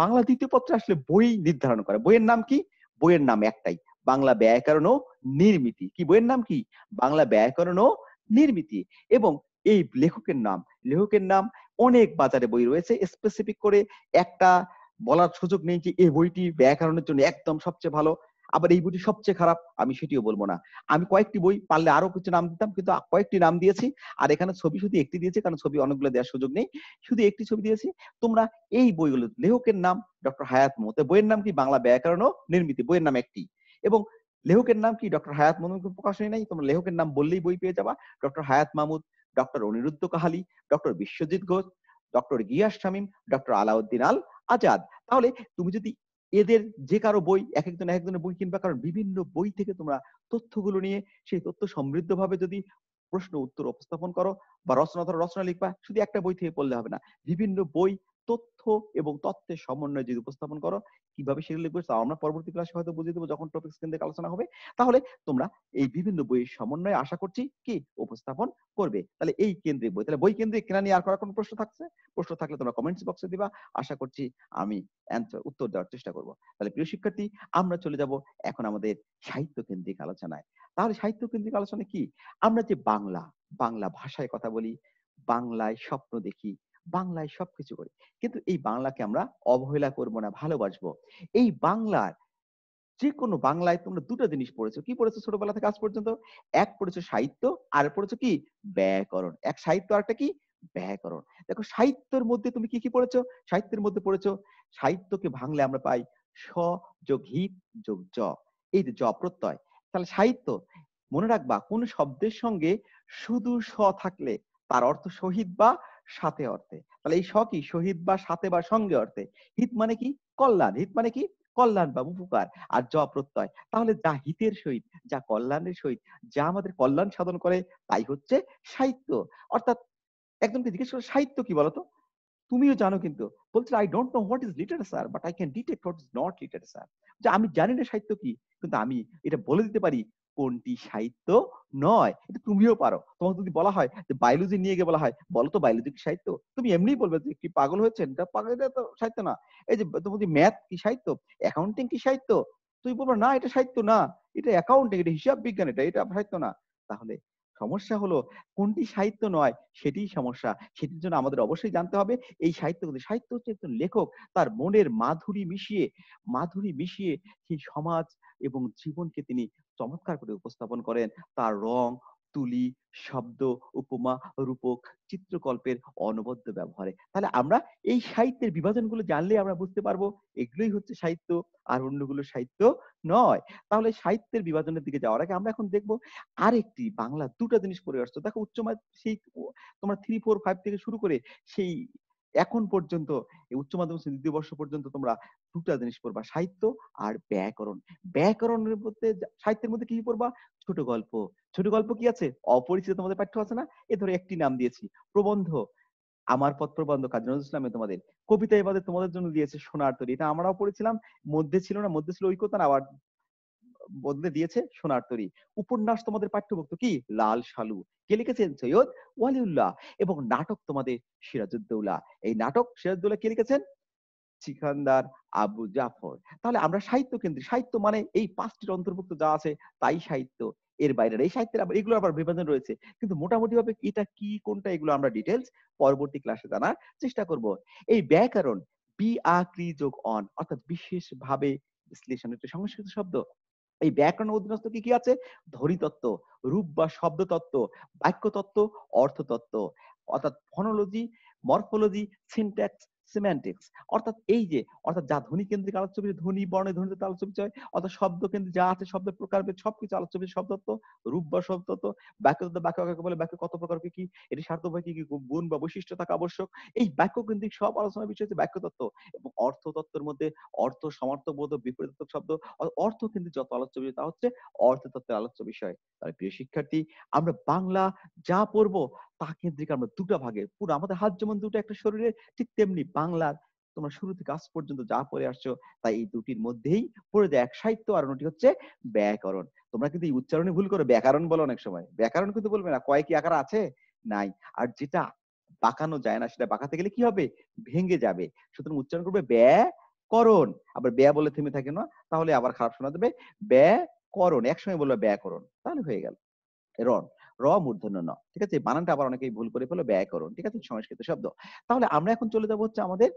বাংলা দ্বিতীয় পত্রে আসলে বই নির্ধারণ করে বইয়ের নাম কি বইয়ের নাম একটাই বাংলা ব্যাকরণ ও নির্মিতি কি বইয়ের নাম কি বাংলা ব্যাকরণ ও নির্মিতি এবং এই লেখকের নাম লেখকের নাম অনেক বাজারে বই রয়েছে স্পেসিফিক করে একটা বলার সুযোগ নেই যে এই বইটি ব্যাকরণের জন্য একদম সবচেয়ে ভালো আবার এই বইটি সবচেয়ে খারাপ আমি সেটিও বলবো না আমি কয়েকটি বই পারলে আরো কিছু নাম দিতাম কিন্তু কয়েকটি নাম দিয়েছি আর এখানে ছবি শুধু একটি দিয়েছি কারণ ছবি অনেকগুলো দেওয়ার সুযোগ নেই শুধু একটি ছবি দিয়েছি তোমরা এই বইগুলো লেখকের নাম ডক্টর হায়াত মহতে বইয়ের নাম কি বাংলা ব্যাকরণ ও নির্মিতি বইয়ের নাম একটি এবং লেখকের নাম কি ডক্টর হায়াত মাহমুদ প্রকাশনী নাই তোমরা লেখকের নাম বললেই বই পেয়ে যাবা doctor Hayat Mamud doctor Aniruddha Kahali doctor Biswajit Ghosh doctor Gias Shamim doctor Alauddin Al Azad তাহলে তুমি যদি এদের যে কারো বই এক একজন এক একজনের বই কিনবা কারণ বিভিন্ন বই থেকে তোমরা তথ্যগুলো নিয়ে সেই তথ্য সমৃদ্ধভাবে যদি প্রশ্ন উত্তর উপস্থাপন করো বা রচনা ধরো রচনা লিখবা শুধু একটা বই থেকে পড়লে হবে না বিভিন্ন বই তথ্য এবং তথ্যের সমন্বয় যদি উপস্থাপন করো কিভাবে সেগুলো লিখবে তাও আমরা পরবর্তী ক্লাসে হয়তো বুঝিয়ে দেবো যখন টপিক কেন্দ্রে আলোচনা হবে তাহলে তোমরা এই বিভিন্ন বইয়ের সমন্বয়ে আশা করছি কি উপস্থাপন করবে তাহলে এই কেন্দ্রিক বই তাহলে বই কেন্দ্রিক কেনা নিয়ে আর করার কোনো প্রশ্ন থাকছে প্রশ্ন থাকলে তোমরা কমেন্টস বক্সে দিবা আশা করছি আমি উত্তর দেওয়ার চেষ্টা করব তাহলে প্রিয় শিক্ষার্থী আমরা চলে যাব এখন আমাদের সাহিত্য কেন্দ্রিক আলোচনায় তাহলে সাহিত্য কেন্দ্রিক আলোচনা কি আমরা যে বাংলা বাংলা ভাষায় কথা বলি বাংলায় স্বপ্ন দেখি বাংলায় সবকিছু করি কিন্তু এই বাংলাকে আমরা অবহেলা করব না ভালোবাসবো এই বাংলার যে কোনো বাংলায় তোমরা দুটো জিনিস পড়েছো কি পড়েছো ছোটবেলা থেকে আজ পর্যন্ত এক পড়েছো সাহিত্য আর পড়েছো কি ব্যাকরণ এক সাহিত্য আর কি ব্যাকরণ দেখো সাহিত্যের মধ্যে তুমি কি কি পড়েছো সাহিত্যের মধ্যে পড়েছো সাহিত্যকে ভাঙলে আমরা পাই স যোগ হিত যোগ জ এই যে জ প্রত্যয় তাহলে সাহিত্য মনে রাখবা কোন শব্দের সঙ্গে শুধু স থাকলে তার অর্থ শহীদ বা সাথে অর্থে তাহলে এই স্ব শহীদ বা সাথে বা সঙ্গে অর্থে হিত মানে কি কল্যাণ হিত মানে কি কল্যাণ বা উপকার আর জ প্রত্যয় তাহলে যা হিতের সহিত যা কল্যাণের সহিত যা আমাদের কল্যাণ সাধন করে তাই হচ্ছে সাহিত্য অর্থাৎ একজনকে জিজ্ঞেস করে সাহিত্য কি বলতো তুমিও জানো কিন্তু বলছে I don't know what is literature but I can detect what is not literature যে আমি জানি না সাহিত্য কি কিন্তু আমি এটা বলে দিতে পারি কোনটি সাহিত্য নয় এটা তুমিও পারো তোমাকে যদি বলা হয় যে বায়োলজি নিয়ে গিয়ে বলা হয় বলো তো বায়োলজি কি সাহিত্য তুমি এমনিই বলবে যে কি পাগল হয়েছেন এটা পাগল এটা তো সাহিত্য না এই যে তোমাদের ম্যাথ কি সাহিত্য অ্যাকাউন্টিং কি সাহিত্য তুমি বলবো না এটা সাহিত্য না এটা অ্যাকাউন্টিং এটা হিসাব বিজ্ঞান এটা এটা সাহিত্য না তাহলে সমস্যা হলো কোনটি সাহিত্য নয় সেটি সমস্যা সেটির জন্য আমাদের অবশ্যই জানতে হবে এই সাহিত্য সাহিত্য হচ্ছে একজন লেখক তার মনের মাধুরী মিশিয়ে মাধুরী মিশিয়ে সেই সমাজ এবং জীবনকে তিনি চমৎকার করে উপস্থাপন করেন তার রং তুলি শব্দ উপমা রূপক চিত্রকল্পের অনবদ্য ব্যবহারে তাহলে আমরা এই সাহিত্যের বিভাজনগুলো জানলে আমরা বুঝতে পারবো এগুলোই হচ্ছে সাহিত্য আর অন্যগুলো সাহিত্য নয় তাহলে সাহিত্যের বিভাজনের দিকে যাওয়ার আগে আমরা এখন দেখব আরেকটি বাংলা দুটা জিনিস পড়ে আসছো দেখো উচ্চ সেই তোমার থ্রি ফোর ফাইভ থেকে শুরু করে সেই এখন পর্যন্ত উচ্চ মাধ্যমিক দ্বিতীয় বর্ষ পর্যন্ত তোমরা দুটা জিনিস পড়বা সাহিত্য আর ব্যাকরণ ব্যাকরণের মধ্যে সাহিত্যের মধ্যে কি পড়বা ছোট গল্প ছোট গল্প কি আছে অপরিচিত তোমাদের পাঠ্য আছে না এ ধরে একটি নাম দিয়েছি প্রবন্ধ আমার পথ প্রবন্ধ কাজী নজরুল ইসলামে তোমাদের কবিতা এবারে তোমাদের জন্য দিয়েছে সোনার তরী এটা আমরাও পড়েছিলাম মধ্যে ছিল না মধ্যে ছিল ঐক্যতা না আবার বদলে দিয়েছে সোনার তরী উপন্যাস তোমাদের পাঠ্যভুক্ত কি লাল শালু কে লিখেছেন সৈয়দ ওয়ালিউল্লাহ এবং নাটক তোমাদের সিরাজুদ্দৌলা এই নাটক সিরাজুদ্দৌলা কে লিখেছেন সিকান্দার আবু জাফর তাহলে আমরা সাহিত্য কেন্দ্র সাহিত্য মানে এই পাঁচটির অন্তর্ভুক্ত যা আছে তাই সাহিত্য এর বাইরে এই সাহিত্যের আবার এগুলো আবার বিভাজন রয়েছে কিন্তু মোটামুটি ভাবে এটা কি কোনটা এগুলো আমরা ডিটেলস পরবর্তী ক্লাসে জানার চেষ্টা করব এই ব্যাকরণ বি আ যোগ অন অর্থাৎ বিশেষভাবে বিশ্লেষণ একটি সংস্কৃত শব্দ এই ব্যাকরণ অধীনস্থ কি কি আছে ধরিতত্ত্ব রূপ বা শব্দতত্ত্ব বাক্যতত্ত্ব অর্থতত্ত্ব অর্থাৎ ফনোলজি মর্ফোলজি সিনট্যাক্স সিম্যান্টিক্স অর্থাৎ এই যে অর্থাৎ যা ধ্বনি কেন্দ্রিক আলোচ্য বিষয় ধ্বনি বর্ণে ধ্বনিত আলোচ্য বিষয় অর্থাৎ শব্দ কেন্দ্রিক যা আছে শব্দের প্রকারভেদ সবকিছু আলোচ্য বিষয় শব্দত্ব রূপ বা শব্দত্ব বাক্যত্ব বাক্য কাকে বলে বাক্য কত প্রকার কি কি এটি সার্থক কি কি গুণ বা বৈশিষ্ট্য থাকা আবশ্যক এই বাক্য কেন্দ্রিক সব আলোচনার বিষয় হচ্ছে বাক্য তত্ত্ব এবং অর্থ তত্ত্বের মধ্যে অর্থ সমর্থবোধ বিপরীতাত্মক শব্দ অর্থ কেন্দ্রিক যত আলোচ্য বিষয় তা হচ্ছে অর্থ তত্ত্বের আলোচ্য বিষয় তাহলে প্রিয় শিক্ষার্থী আমরা বাংলা যা পড়বো তা কেন্দ্রিক আমরা দুটা ভাগে পুরো আমাদের হাত যেমন দুটো একটা শরীরে ঠিক তেমনি বাংলার তোমরা শুরু থেকে আজ পর্যন্ত যা পড়ে আসছো তাই এই দুটির মধ্যেই পড়ে যায় এক সাহিত্য আর অন্যটি হচ্ছে ব্যাকরণ তোমরা কিন্তু এই উচ্চারণে ভুল করো ব্যাকরণ বলো অনেক সময় ব্যাকরণ কিন্তু বলবে না কয় আকার আছে নাই আর যেটা বাঁকানো যায় না সেটা বাঁকাতে গেলে কি হবে ভেঙে যাবে সুতরাং উচ্চারণ করবে ব্যাকরণ আবার ব্যা বলে থেমে থাকে না তাহলে আবার খারাপ শোনা দেবে ব্যাকরণ একসময় বলবে ব্যাকরণ তাহলে হয়ে গেল রণ র মূর্ধন্য ন ঠিক আছে বানানটা আবার অনেকেই ভুল করে ফেলো ব্যয়করণ ঠিক আছে সংস্কৃত শব্দ তাহলে আমরা এখন চলে যাবো হচ্ছে আমাদের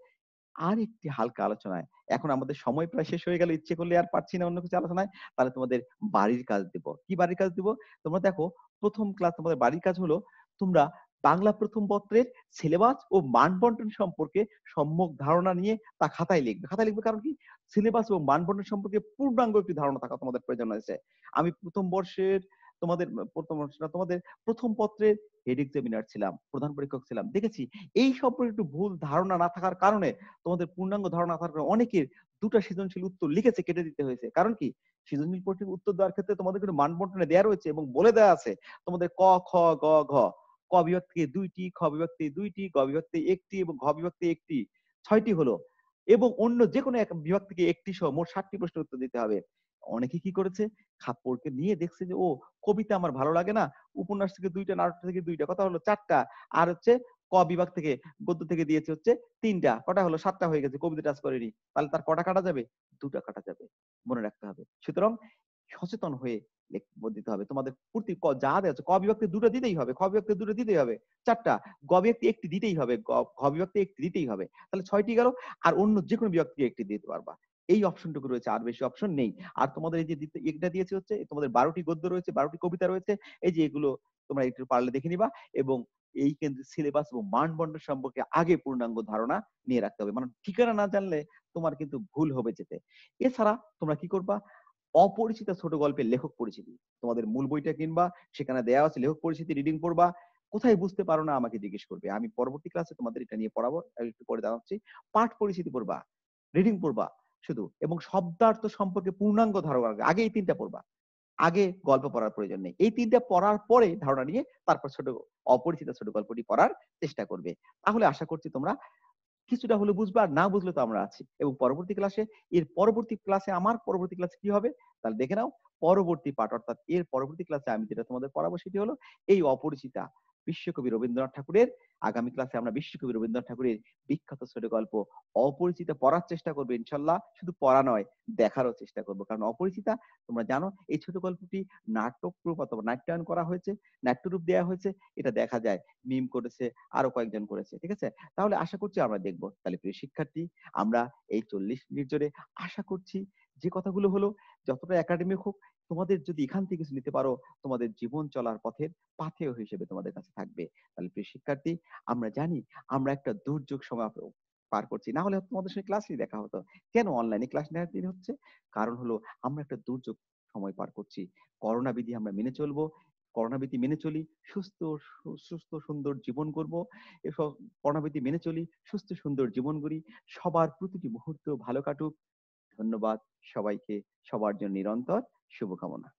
আর একটি হালকা আলোচনায় এখন আমাদের সময় প্রায় শেষ হয়ে গেল ইচ্ছে করলে আর পারছি না অন্য কিছু আলোচনায় তাহলে তোমাদের বাড়ির কাজ দিব কি বাড়ির কাজ দিব তোমরা দেখো প্রথম ক্লাস তোমাদের বাড়ির কাজ হলো তোমরা বাংলা প্রথম পত্রের সিলেবাস ও মান বন্টন সম্পর্কে সম্যক ধারণা নিয়ে তা খাতায় লিখবে খাতায় লিখবে কারণ কি সিলেবাস ও মান বন্টন সম্পর্কে পূর্ণাঙ্গ একটি ধারণা থাকা তোমাদের প্রয়োজন হয়েছে আমি প্রথম বর্ষের তোমাদের তোমাদের প্রথম পত্রের হেড এক্সামিনার ছিলাম প্রধান পরীক্ষক ছিলাম দেখেছি এই সম্পর্কে একটু ভুল ধারণা না থাকার কারণে তোমাদের পূর্ণাঙ্গ ধারণা না থাকার কারণে অনেকের দুটা সৃজনশীল উত্তর লিখেছে কেটে দিতে হয়েছে কারণ কি সৃজনশীল প্রশ্নের উত্তর দেওয়ার ক্ষেত্রে তোমাদের কিন্তু মানবন্টনে দেওয়া রয়েছে এবং বলে দেওয়া আছে তোমাদের ক খ গ ঘ ক বিভক্তি দুইটি খ বিভক্তি দুইটি গ বিভক্তি একটি এবং ঘ বিভক্তি একটি ছয়টি হলো এবং অন্য যে কোনো এক বিভাগ থেকে একটি সহ মোট ষাটটি প্রশ্নের উত্তর দিতে হবে অনেকে কি করেছে খাপ্পড়কে নিয়ে দেখছে যে ও কবিতা আমার ভালো লাগে না উপন্যাস থেকে দুইটা নাটক থেকে দুইটা কথা হলো চারটা আর হচ্ছে ক বিভাগ থেকে গদ্য থেকে দিয়েছে হচ্ছে তিনটা কটা হলো সাতটা হয়ে গেছে কবিতা টাচ করেনি তাহলে তার কটা কাটা যাবে দুটা কাটা যাবে মনে রাখতে হবে সুতরাং সচেতন হয়ে দিতে হবে তোমাদের পূর্তি ক যা দেওয়া আছে ক বিভাগকে দুটো দিতেই হবে ক বিভাগকে দুটো দিতেই হবে চারটা গ বিভক্তি একটি দিতেই হবে ঘ বিভক্তি একটি দিতেই হবে তাহলে ছয়টি গেল আর অন্য যে কোনো বিভক্তি একটি দিতে পারবা এই অপশনটুকু রয়েছে আর বেশি অপশন নেই আর তোমাদের এই যে এটা দিয়েছে হচ্ছে তোমাদের বারোটি গদ্য রয়েছে বারোটি কবিতা রয়েছে এই যে এগুলো তোমরা একটু পারলে দেখে নিবা এবং এই কেন্দ্রে সিলেবাস এবং মানদণ্ড সম্পর্কে আগে পূর্ণাঙ্গ ধারণা নিয়ে রাখতে হবে মানে ঠিকানা না জানলে তোমার কিন্তু ভুল হবে যেতে এছাড়া তোমরা কি করবা অপরিচিত ছোট গল্পের লেখক পরিচিতি তোমাদের মূল বইটা কিনবা সেখানে দেয়া আছে লেখক পরিচিতি রিডিং পড়বা কোথায় বুঝতে পারো না আমাকে জিজ্ঞেস করবে আমি পরবর্তী ক্লাসে তোমাদের এটা নিয়ে পড়াবো একটু পরে জানাচ্ছি পাঠ পরিচিতি পড়বা রিডিং পড়বা শুধু এবং শব্দার্থ সম্পর্কে পূর্ণাঙ্গ ধারণা আগে এই তিনটা পড়বা আগে গল্প পড়ার প্রয়োজন নেই এই তিনটা পড়ার পরে ধারণা নিয়ে তারপর ছোট অপরিচিত ছোট গল্পটি পড়ার চেষ্টা করবে তাহলে আশা করছি তোমরা কিছুটা হলে বুঝবা আর না বুঝলে তো আমরা আছি এবং পরবর্তী ক্লাসে এর পরবর্তী ক্লাসে আমার পরবর্তী ক্লাসে কি হবে তাহলে দেখে নাও পরবর্তী পাঠ অর্থাৎ এর পরবর্তী ক্লাসে আমি যেটা তোমাদের পড়াবো সেটি হলো এই অপরিচিতা বিশ্বকবি রবীন্দ্রনাথ ঠাকুরের আগামী ক্লাসে আমরা বিশ্বকবি রবীন্দ্রনাথ ঠাকুরের বিখ্যাত ছোট গল্প অপরিচিত পড়ার চেষ্টা করবো ইনশাল্লাহ শুধু পড়া নয় দেখারও চেষ্টা করবো কারণ অপরিচিতা তোমরা জানো এই ছোট গল্পটি নাটক রূপ অথবা নাট্যায়ন করা হয়েছে নাট্যরূপ দেওয়া হয়েছে এটা দেখা যায় মিম করেছে আরো কয়েকজন করেছে ঠিক আছে তাহলে আশা করছি আমরা দেখব তাহলে প্রিয় শিক্ষার্থী আমরা এই চল্লিশ মিনিট জোরে আশা করছি যে কথাগুলো হলো যতটা একাডেমিক হোক তোমাদের যদি এখান থেকে কিছু নিতে পারো তোমাদের জীবন চলার পথের পাথেয় হিসেবে তোমাদের কাছে থাকবে তাহলে প্রিয় শিক্ষার্থী আমরা জানি আমরা একটা দুর্যোগ সময় পার করছি না হলে তোমাদের সঙ্গে ক্লাসই দেখা হতো কেন অনলাইনে ক্লাস নেওয়ার দিন হচ্ছে কারণ হলো আমরা একটা দুর্যোগ সময় পার করছি করোনা বিধি আমরা মেনে চলবো করোনাবিধি মেনে চলি সুস্থ সুস্থ সুন্দর জীবন করব এসব করোনাবিধি মেনে চলি সুস্থ সুন্দর জীবন করি সবার প্রতিটি মুহূর্ত ভালো কাটুক ধন্যবাদ সবাইকে সবার জন্য নিরন্তর শুভকামনা